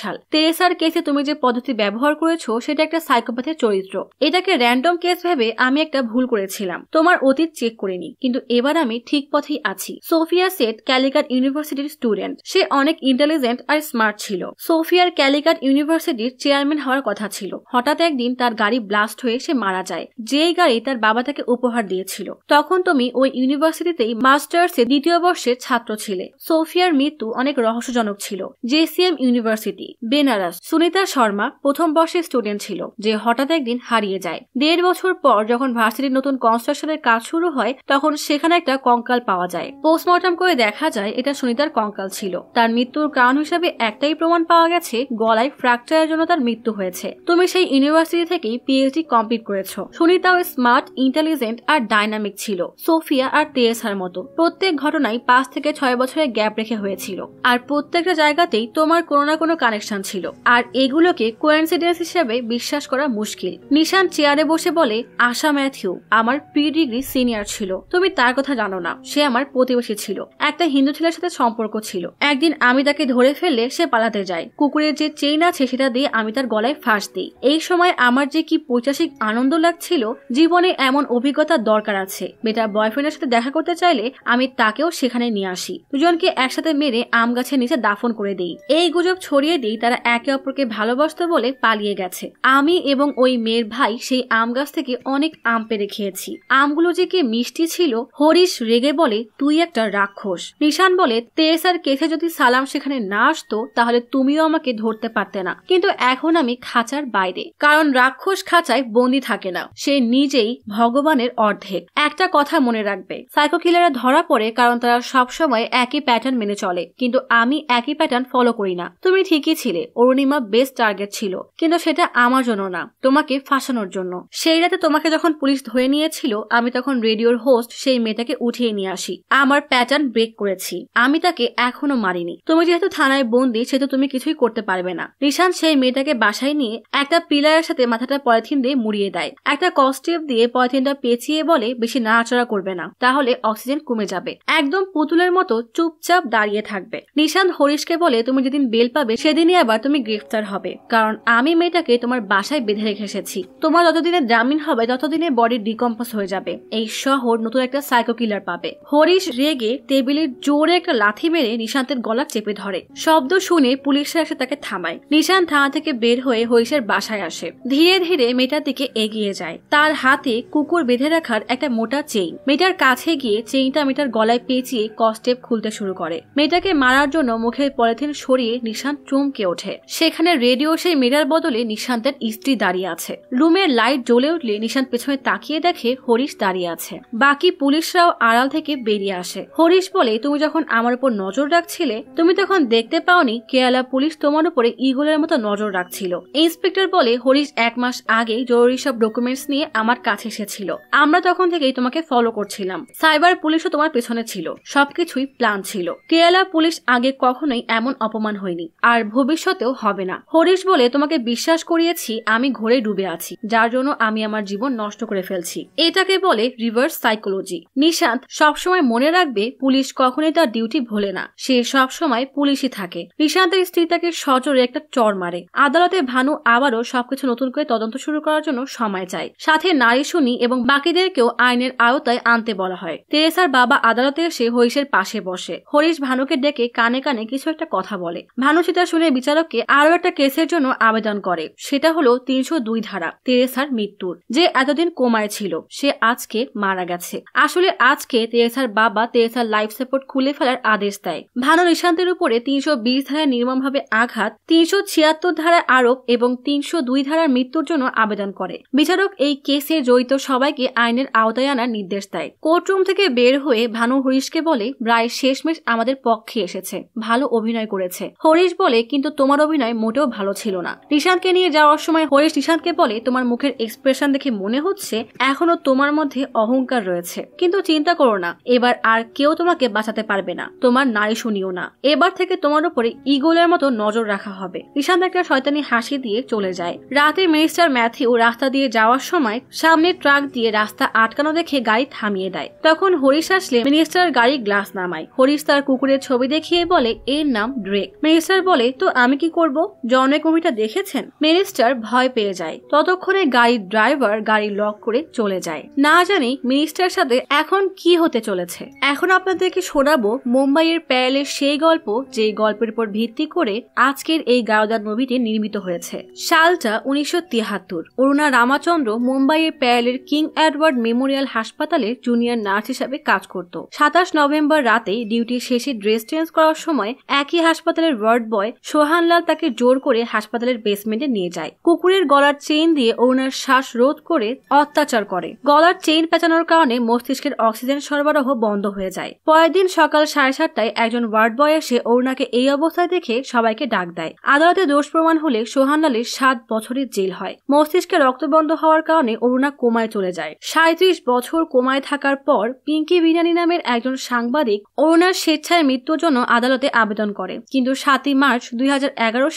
S1: সাল তেরেসার কেসে তুমি যে পদ্ধতি ব্যবহার করেছো সেটা একটা সাইকোপ্যাথের চরিত্র এটাকে র্যান্ডম কেস ভেবে আমি একটা ভুল করেছিলাম তোমার অতীত চেক করিনি কিন্তু এবার আমি ঠিক পথেই আছি সোফিয়া সেট ক্যালিকাট ইউনিভার্সিটির স্টুডেন্ট সে অনেক ইন্টেলিজেন্ট আর স্মার্ট ছিল সোফিয়ার ক্যালিকাট ইউনিভার্সিটির চেয়ারম্যান হওয়ার কথা ছিল হঠাৎ একদিন তার গাড়ি ব্লাস্ট হয়ে সে মারা যায় যেই গাড়ি তার বাবা তাকে উপহার দিয়েছিল তখন তুমি ওই ইউনিভার্সিটিতেই মাস্টার্সের দ্বিতীয় বর্ষের ছাত্র ছিলে সোফিয়ার মৃত্যু অনেক রহস্যজনক ছিল জেসিএম ইউনিভার্সিটি বেনারস সুনিতা শর্মা প্রথম বর্ষের স্টুডেন্ট ছিল যে হঠাৎ একদিন হারিয়ে যায় দেড় বছর পর যখন ভার্সিটির নতুন কনস্ট্রাকশনের কাজ শুরু হয় তখন সেখানে একটা কঙ্কাল পাওয়া যায় পোস্টমর্টম করে দেখা যায় এটা সুনিতার কঙ্কাল ছিল তার মৃত্যুর কারণ হিসাবে একটাই প্রমাণ পাওয়া গেছে গলায় ফ্র্যাকচারের জন্য তার মৃত্যু হয়েছে তুমি সেই ইউনিভার্সিটি থেকেই পিএইচডি কমপ্লিট করেছো সুনিতাও স্মার্ট ইন্টেলিজেন্ট আর ডাইনামিক ছিল সোফিয়া আর তেয়েসার মতো প্রত্যেক ঘটনায় পাঁচ থেকে ছয় বছরের গ্যাপ রেখে হয়েছিল আর প্রত্যেকটা জায়গাতেই তোমার কোনো না কোনো কানেকশন ছিল আর এগুলোকে কোয়েন্সিডেন্স হিসেবে বিশ্বাস করা মুশকিল নিশান চেয়ারে বসে বলে আশা ম্যাথিউ আমার প্রি ডিগ্রি সিনিয়র ছিল তুমি তার কথা জানো না সে আমার প্রতিবেশী ছিল একটা হিন্দু ছেলের সাথে সম্পর্ক ছিল একদিন আমি তাকে ধরে ফেললে সে পালাতে যায় কুকুরের যে চেইন আছে সেটা দিয়ে আমি তার গলায় ফাঁস দিই এই সময় আমার যে কি পৈশাসিক আনন্দ লাগছিল জীবনে এমন অভিজ্ঞতা দরকার আছে মেয়েটার বয়ফ্রেন্ডের সাথে দেখা করতে চাইলে আমি তাকেও সেখানে নিয়ে আসি দুজনকে একসাথে মেরে আম গাছের নিচে দাফন করে দিই এই গুজব ছড়িয়ে দিই তারা একে অপরকে ভালোবাসত বলে পালিয়ে গেছে আমি এবং ওই মেয়ের ভাই সেই আম গাছ থেকে অনেক আম পেরে খেয়েছি আমগুলো যে কে মিষ্টি ছিল হরিশ রেগে বলে তুই একটা রাক্ষস নিশান বলে তেস আর কেসে যদি সালাম সেখানে না আসতো তাহলে তুমিও আমাকে ধরতে পারতে না কিন্তু এখন আমি খাঁচার বাইরে কারণ রাক্ষস খাঁচায় বন্দি থাকে না সে নিজেই ভগবানের অর্ধেক একটা কথা মনে রাখবে সাইকো কিলাররা ধরা পড়ে কারণ তারা সবসময় একই প্যাটার্ন মেনে চলে কিন্তু আমি একই প্যাটার্ন ফলো করি না তুমি ঠিকই ছিলে অরুণিমা বেস্ট টার্গেট ছিল কিন্তু সেটা আমার জন্য না তোমাকে ফাঁসানোর জন্য সেই রাতে তোমাকে যখন পুলিশ ধরে নিয়েছিল আমি তখন রেডিওর হোস্ট সেই মেয়েটাকে উঠিয়ে নিয়ে আসি আমার প্যাটার্ন ব্রেক করেছি আমি তাকে এখনো মারিনি তুমি যেহেতু থানায় বন্দি সেহেতু তুমি কিছুই করতে পারবে না নিশান সেই মেয়েটাকে বাসায় নিয়ে একটা পিলারের সাথে মাথাটা পলিথিন দিয়ে মুড়িয়ে দেয় একটা কস্টেপ দিয়ে পলিথিনটা পেঁচিয়ে বলে বেশি নাড়াচড়া করবে না তাহলে অক্সিজেন কমে যাবে একদম পুতুলের মতো চুপচাপ দাঁড়িয়ে থাকবে নিশান হরিশকে বলে তুমি যেদিন বেল পাবে সেদিনই আবার তুমি গ্রেফতার হবে কারণ আমি মেয়েটাকে তোমার বাসায় বেঁধে রেখে এসেছি তোমার যতদিনে জামিন হবে হবে ততদিনে বডি ডিকম্পোজ হয়ে যাবে এই শহর নতুন একটা সাইকো কিলার পাবে হরিশ রেগে টেবিলের জোরে একটা লাথি মেরে নিশান্তের গলা চেপে ধরে শব্দ শুনে পুলিশরা এসে তাকে থামায় নিশান থানা থেকে বের হয়ে হরিশের বাসায় আসে ধীরে ধীরে মেয়েটার দিকে এগিয়ে যায় তার হাতে কুকুর বেঁধে রাখার একটা মোটা চেইন মেয়েটার কাছে গিয়ে চেইনটা মেয়েটার গলায় পেঁচিয়ে কস্টেপ খুলতে শুরু করে মেয়েটাকে মারার জন্য মুখের পলিথিন সরিয়ে নিশান চমকে ওঠে সেখানে রেডিও সেই মেয়েটার বদলে নিশান্তের স্ত্রী দাঁড়িয়ে আছে রুমের লাইট জ্বলে উঠলে নিশান্ত পেছনে তাকিয়ে দেখে হরিশ দাঁড়িয়ে আছে বাকি পুলিশরাও আড়াল থেকে বেরিয়ে আসে হরিশ বলে তুমি যখন আমার উপর নজর রাখছিলে তুমি তখন দেখতে পাওনি কেরালা পুলিশ তোমার উপরে ইগলের মতো নজর রাখছিল ইন্সপেক্টর বলে হরিশ এক মাস আগে জরুরি সব ডকুমেন্টস নিয়ে আমার কাছে এসেছিল আমরা তখন থেকেই তোমাকে ফলো করছিলাম সাইবার পুলিশও তোমার পেছনে ছিল সবকিছুই প্ল্যান ছিল কেরালা পুলিশ আগে কখনোই এমন অপমান হয়নি আর ভবিষ্যতেও হবে না হরিশ বলে তোমাকে বিশ্বাস করিয়েছি আমি ঘোরে ডুবে আছি যার জন্য আমি আমার জীবন জীবন নষ্ট করে ফেলছি এটাকে বলে রিভার্স সাইকোলজি নিশান্ত সবসময় মনে রাখবে পুলিশ কখনোই তার ডিউটি ভোলে না সে সবসময় পুলিশই থাকে নিশান্তের স্ত্রী তাকে সজোরে একটা চর মারে আদালতে ভানু আবারও সবকিছু নতুন করে তদন্ত শুরু করার জন্য সময় চায় সাথে নারী শুনি এবং বাকিদেরকেও আইনের আওতায় আনতে বলা হয় তেরেসার বাবা আদালতে এসে হরিশের পাশে বসে হরিশ ভানুকে ডেকে কানে কানে কিছু একটা কথা বলে ভানু সেটা শুনে বিচারককে আরো একটা কেসের জন্য আবেদন করে সেটা হলো তিনশো দুই ধারা তেরেসার মৃত্যুর যে এতদিন কোমায় ছিল সে আজকে মারা গেছে আসলে আজকে তেরেসার বাবা তেরেসার লাইফ সাপোর্ট খুলে ফেলার আদেশ দেয় ভানু নিশান্তের উপরে তিনশো বিশ ধারায় নির্মমভাবে আঘাত তিনশো ছিয়াত্তর ধারায় আরোপ এবং তিনশো দুই ধারার মৃত্যুর জন্য আবেদন করে বিচারক এই কেসে জড়িত সবাইকে আইনের আওতায় আনার নির্দেশ দেয় কোর্টরুম থেকে বের হয়ে ভানু হরিশকে বলে রায় শেষমেশ আমাদের পক্ষে এসেছে ভালো অভিনয় করেছে হরিশ বলে কিন্তু তোমার অভিনয় মোটেও ভালো ছিল না নিশান্তকে নিয়ে যাওয়ার সময় হরিশ নিশান্তকে বলে তোমার মুখের এক্সপ্রেশন দেখে দেখে মনে হচ্ছে এখনো তোমার মধ্যে অহংকার রয়েছে কিন্তু চিন্তা করো না এবার আর কেউ তোমাকে বাঁচাতে পারবে না তোমার নারী শুনিও না এবার থেকে তোমার উপরে ইগোলের মতো নজর রাখা হবে ঈশান একটা শয়তানি হাসি দিয়ে চলে যায় রাতে মিনিস্টার ম্যাথিউ রাস্তা দিয়ে যাওয়ার সময় সামনে ট্রাক দিয়ে রাস্তা আটকানো দেখে গাড়ি থামিয়ে দেয় তখন হরিশ আসলে মিনিস্টার গাড়ি গ্লাস নামায় হরিশ তার কুকুরের ছবি দেখিয়ে বলে এর নাম ড্রেক মিনিস্টার বলে তো আমি কি করব জনে কমিটা দেখেছেন মিনিস্টার ভয় পেয়ে যায় ততক্ষণে গাড়ির ড্রাইভার আবার গাড়ি লক করে চলে যায় না জানি মিনিস্টার সাথে এখন কি হতে চলেছে এখন আপনাদেরকে শোনাবো মুম্বাইয়ের প্যালের সেই গল্প যে গল্পের উপর ভিত্তি করে আজকের এই গাওদার মুভিটি নির্মিত হয়েছে সালটা উনিশশো তিয়াত্তর অরুণা রামাচন্দ্র মুম্বাইয়ের প্যালের কিং এডওয়ার্ড মেমোরিয়াল হাসপাতালে জুনিয়র নার্স হিসাবে কাজ করত সাতাশ নভেম্বর রাতে ডিউটির শেষে ড্রেস চেঞ্জ করার সময় একই হাসপাতালের ওয়ার্ড বয় সোহানলাল তাকে জোর করে হাসপাতালের বেসমেন্টে নিয়ে যায় কুকুরের গলার চেইন দিয়ে অরুণার শ্বাস রোধ করে অত্যাচার করে গলার চেইন পেঁচানোর কারণে মস্তিষ্কের অক্সিজেন সরবরাহ বন্ধ হয়ে যায় পরের দিন সকাল সাড়ে সাতটায় একজন ওয়ার্ড বয় এসে অরুণাকে এই অবস্থায় দেখে সবাইকে ডাক দেয় আদালতে দোষ প্রমাণ হলে সোহানলালের সাত বছরের জেল হয় মস্তিষ্কে রক্ত বন্ধ হওয়ার কারণে অরুণা কোমায় চলে যায় সাঁত্রিশ বছর কোমায় থাকার পর পিঙ্কি বিনানি নামের একজন সাংবাদিক অরুণার স্বেচ্ছায় মৃত্যুর জন্য আদালতে আবেদন করে কিন্তু সাতই মার্চ দুই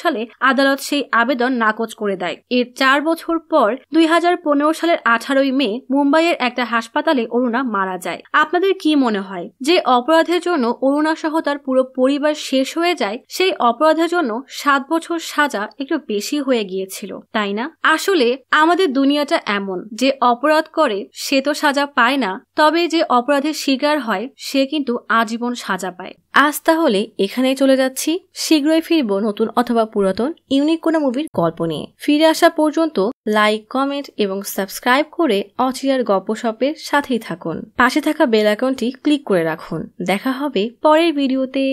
S1: সালে আদালত সেই আবেদন নাকচ করে দেয় এর চার বছর পর দুই পনেরো সালের আঠারোই মে মুম্বাইয়ের একটা হাসপাতালে অরুণা মারা যায় আপনাদের কি মনে হয় যে অপরাধের জন্য অরুণা সহ তার পুরো পরিবার শেষ হয়ে যায় সেই অপরাধের জন্য সাত বছর সাজা একটু বেশি হয়ে গিয়েছিল তাই না আসলে আমাদের দুনিয়াটা এমন যে অপরাধ করে সে তো সাজা পায় না তবে যে অপরাধের শিকার হয় সে কিন্তু আজীবন সাজা পায় আজ তাহলে এখানেই চলে যাচ্ছি শীঘ্রই ফিরবো নতুন অথবা পুরাতন ইউনিক কোনো মুভির গল্প নিয়ে ফিরে আসা পর্যন্ত লাইক কমেন্ট এবং সাবস্ক্রাইব করে অচিরার গল্প শপের সাথেই থাকুন পাশে থাকা বেল আইকনটি ক্লিক করে রাখুন দেখা হবে পরের ভিডিওতে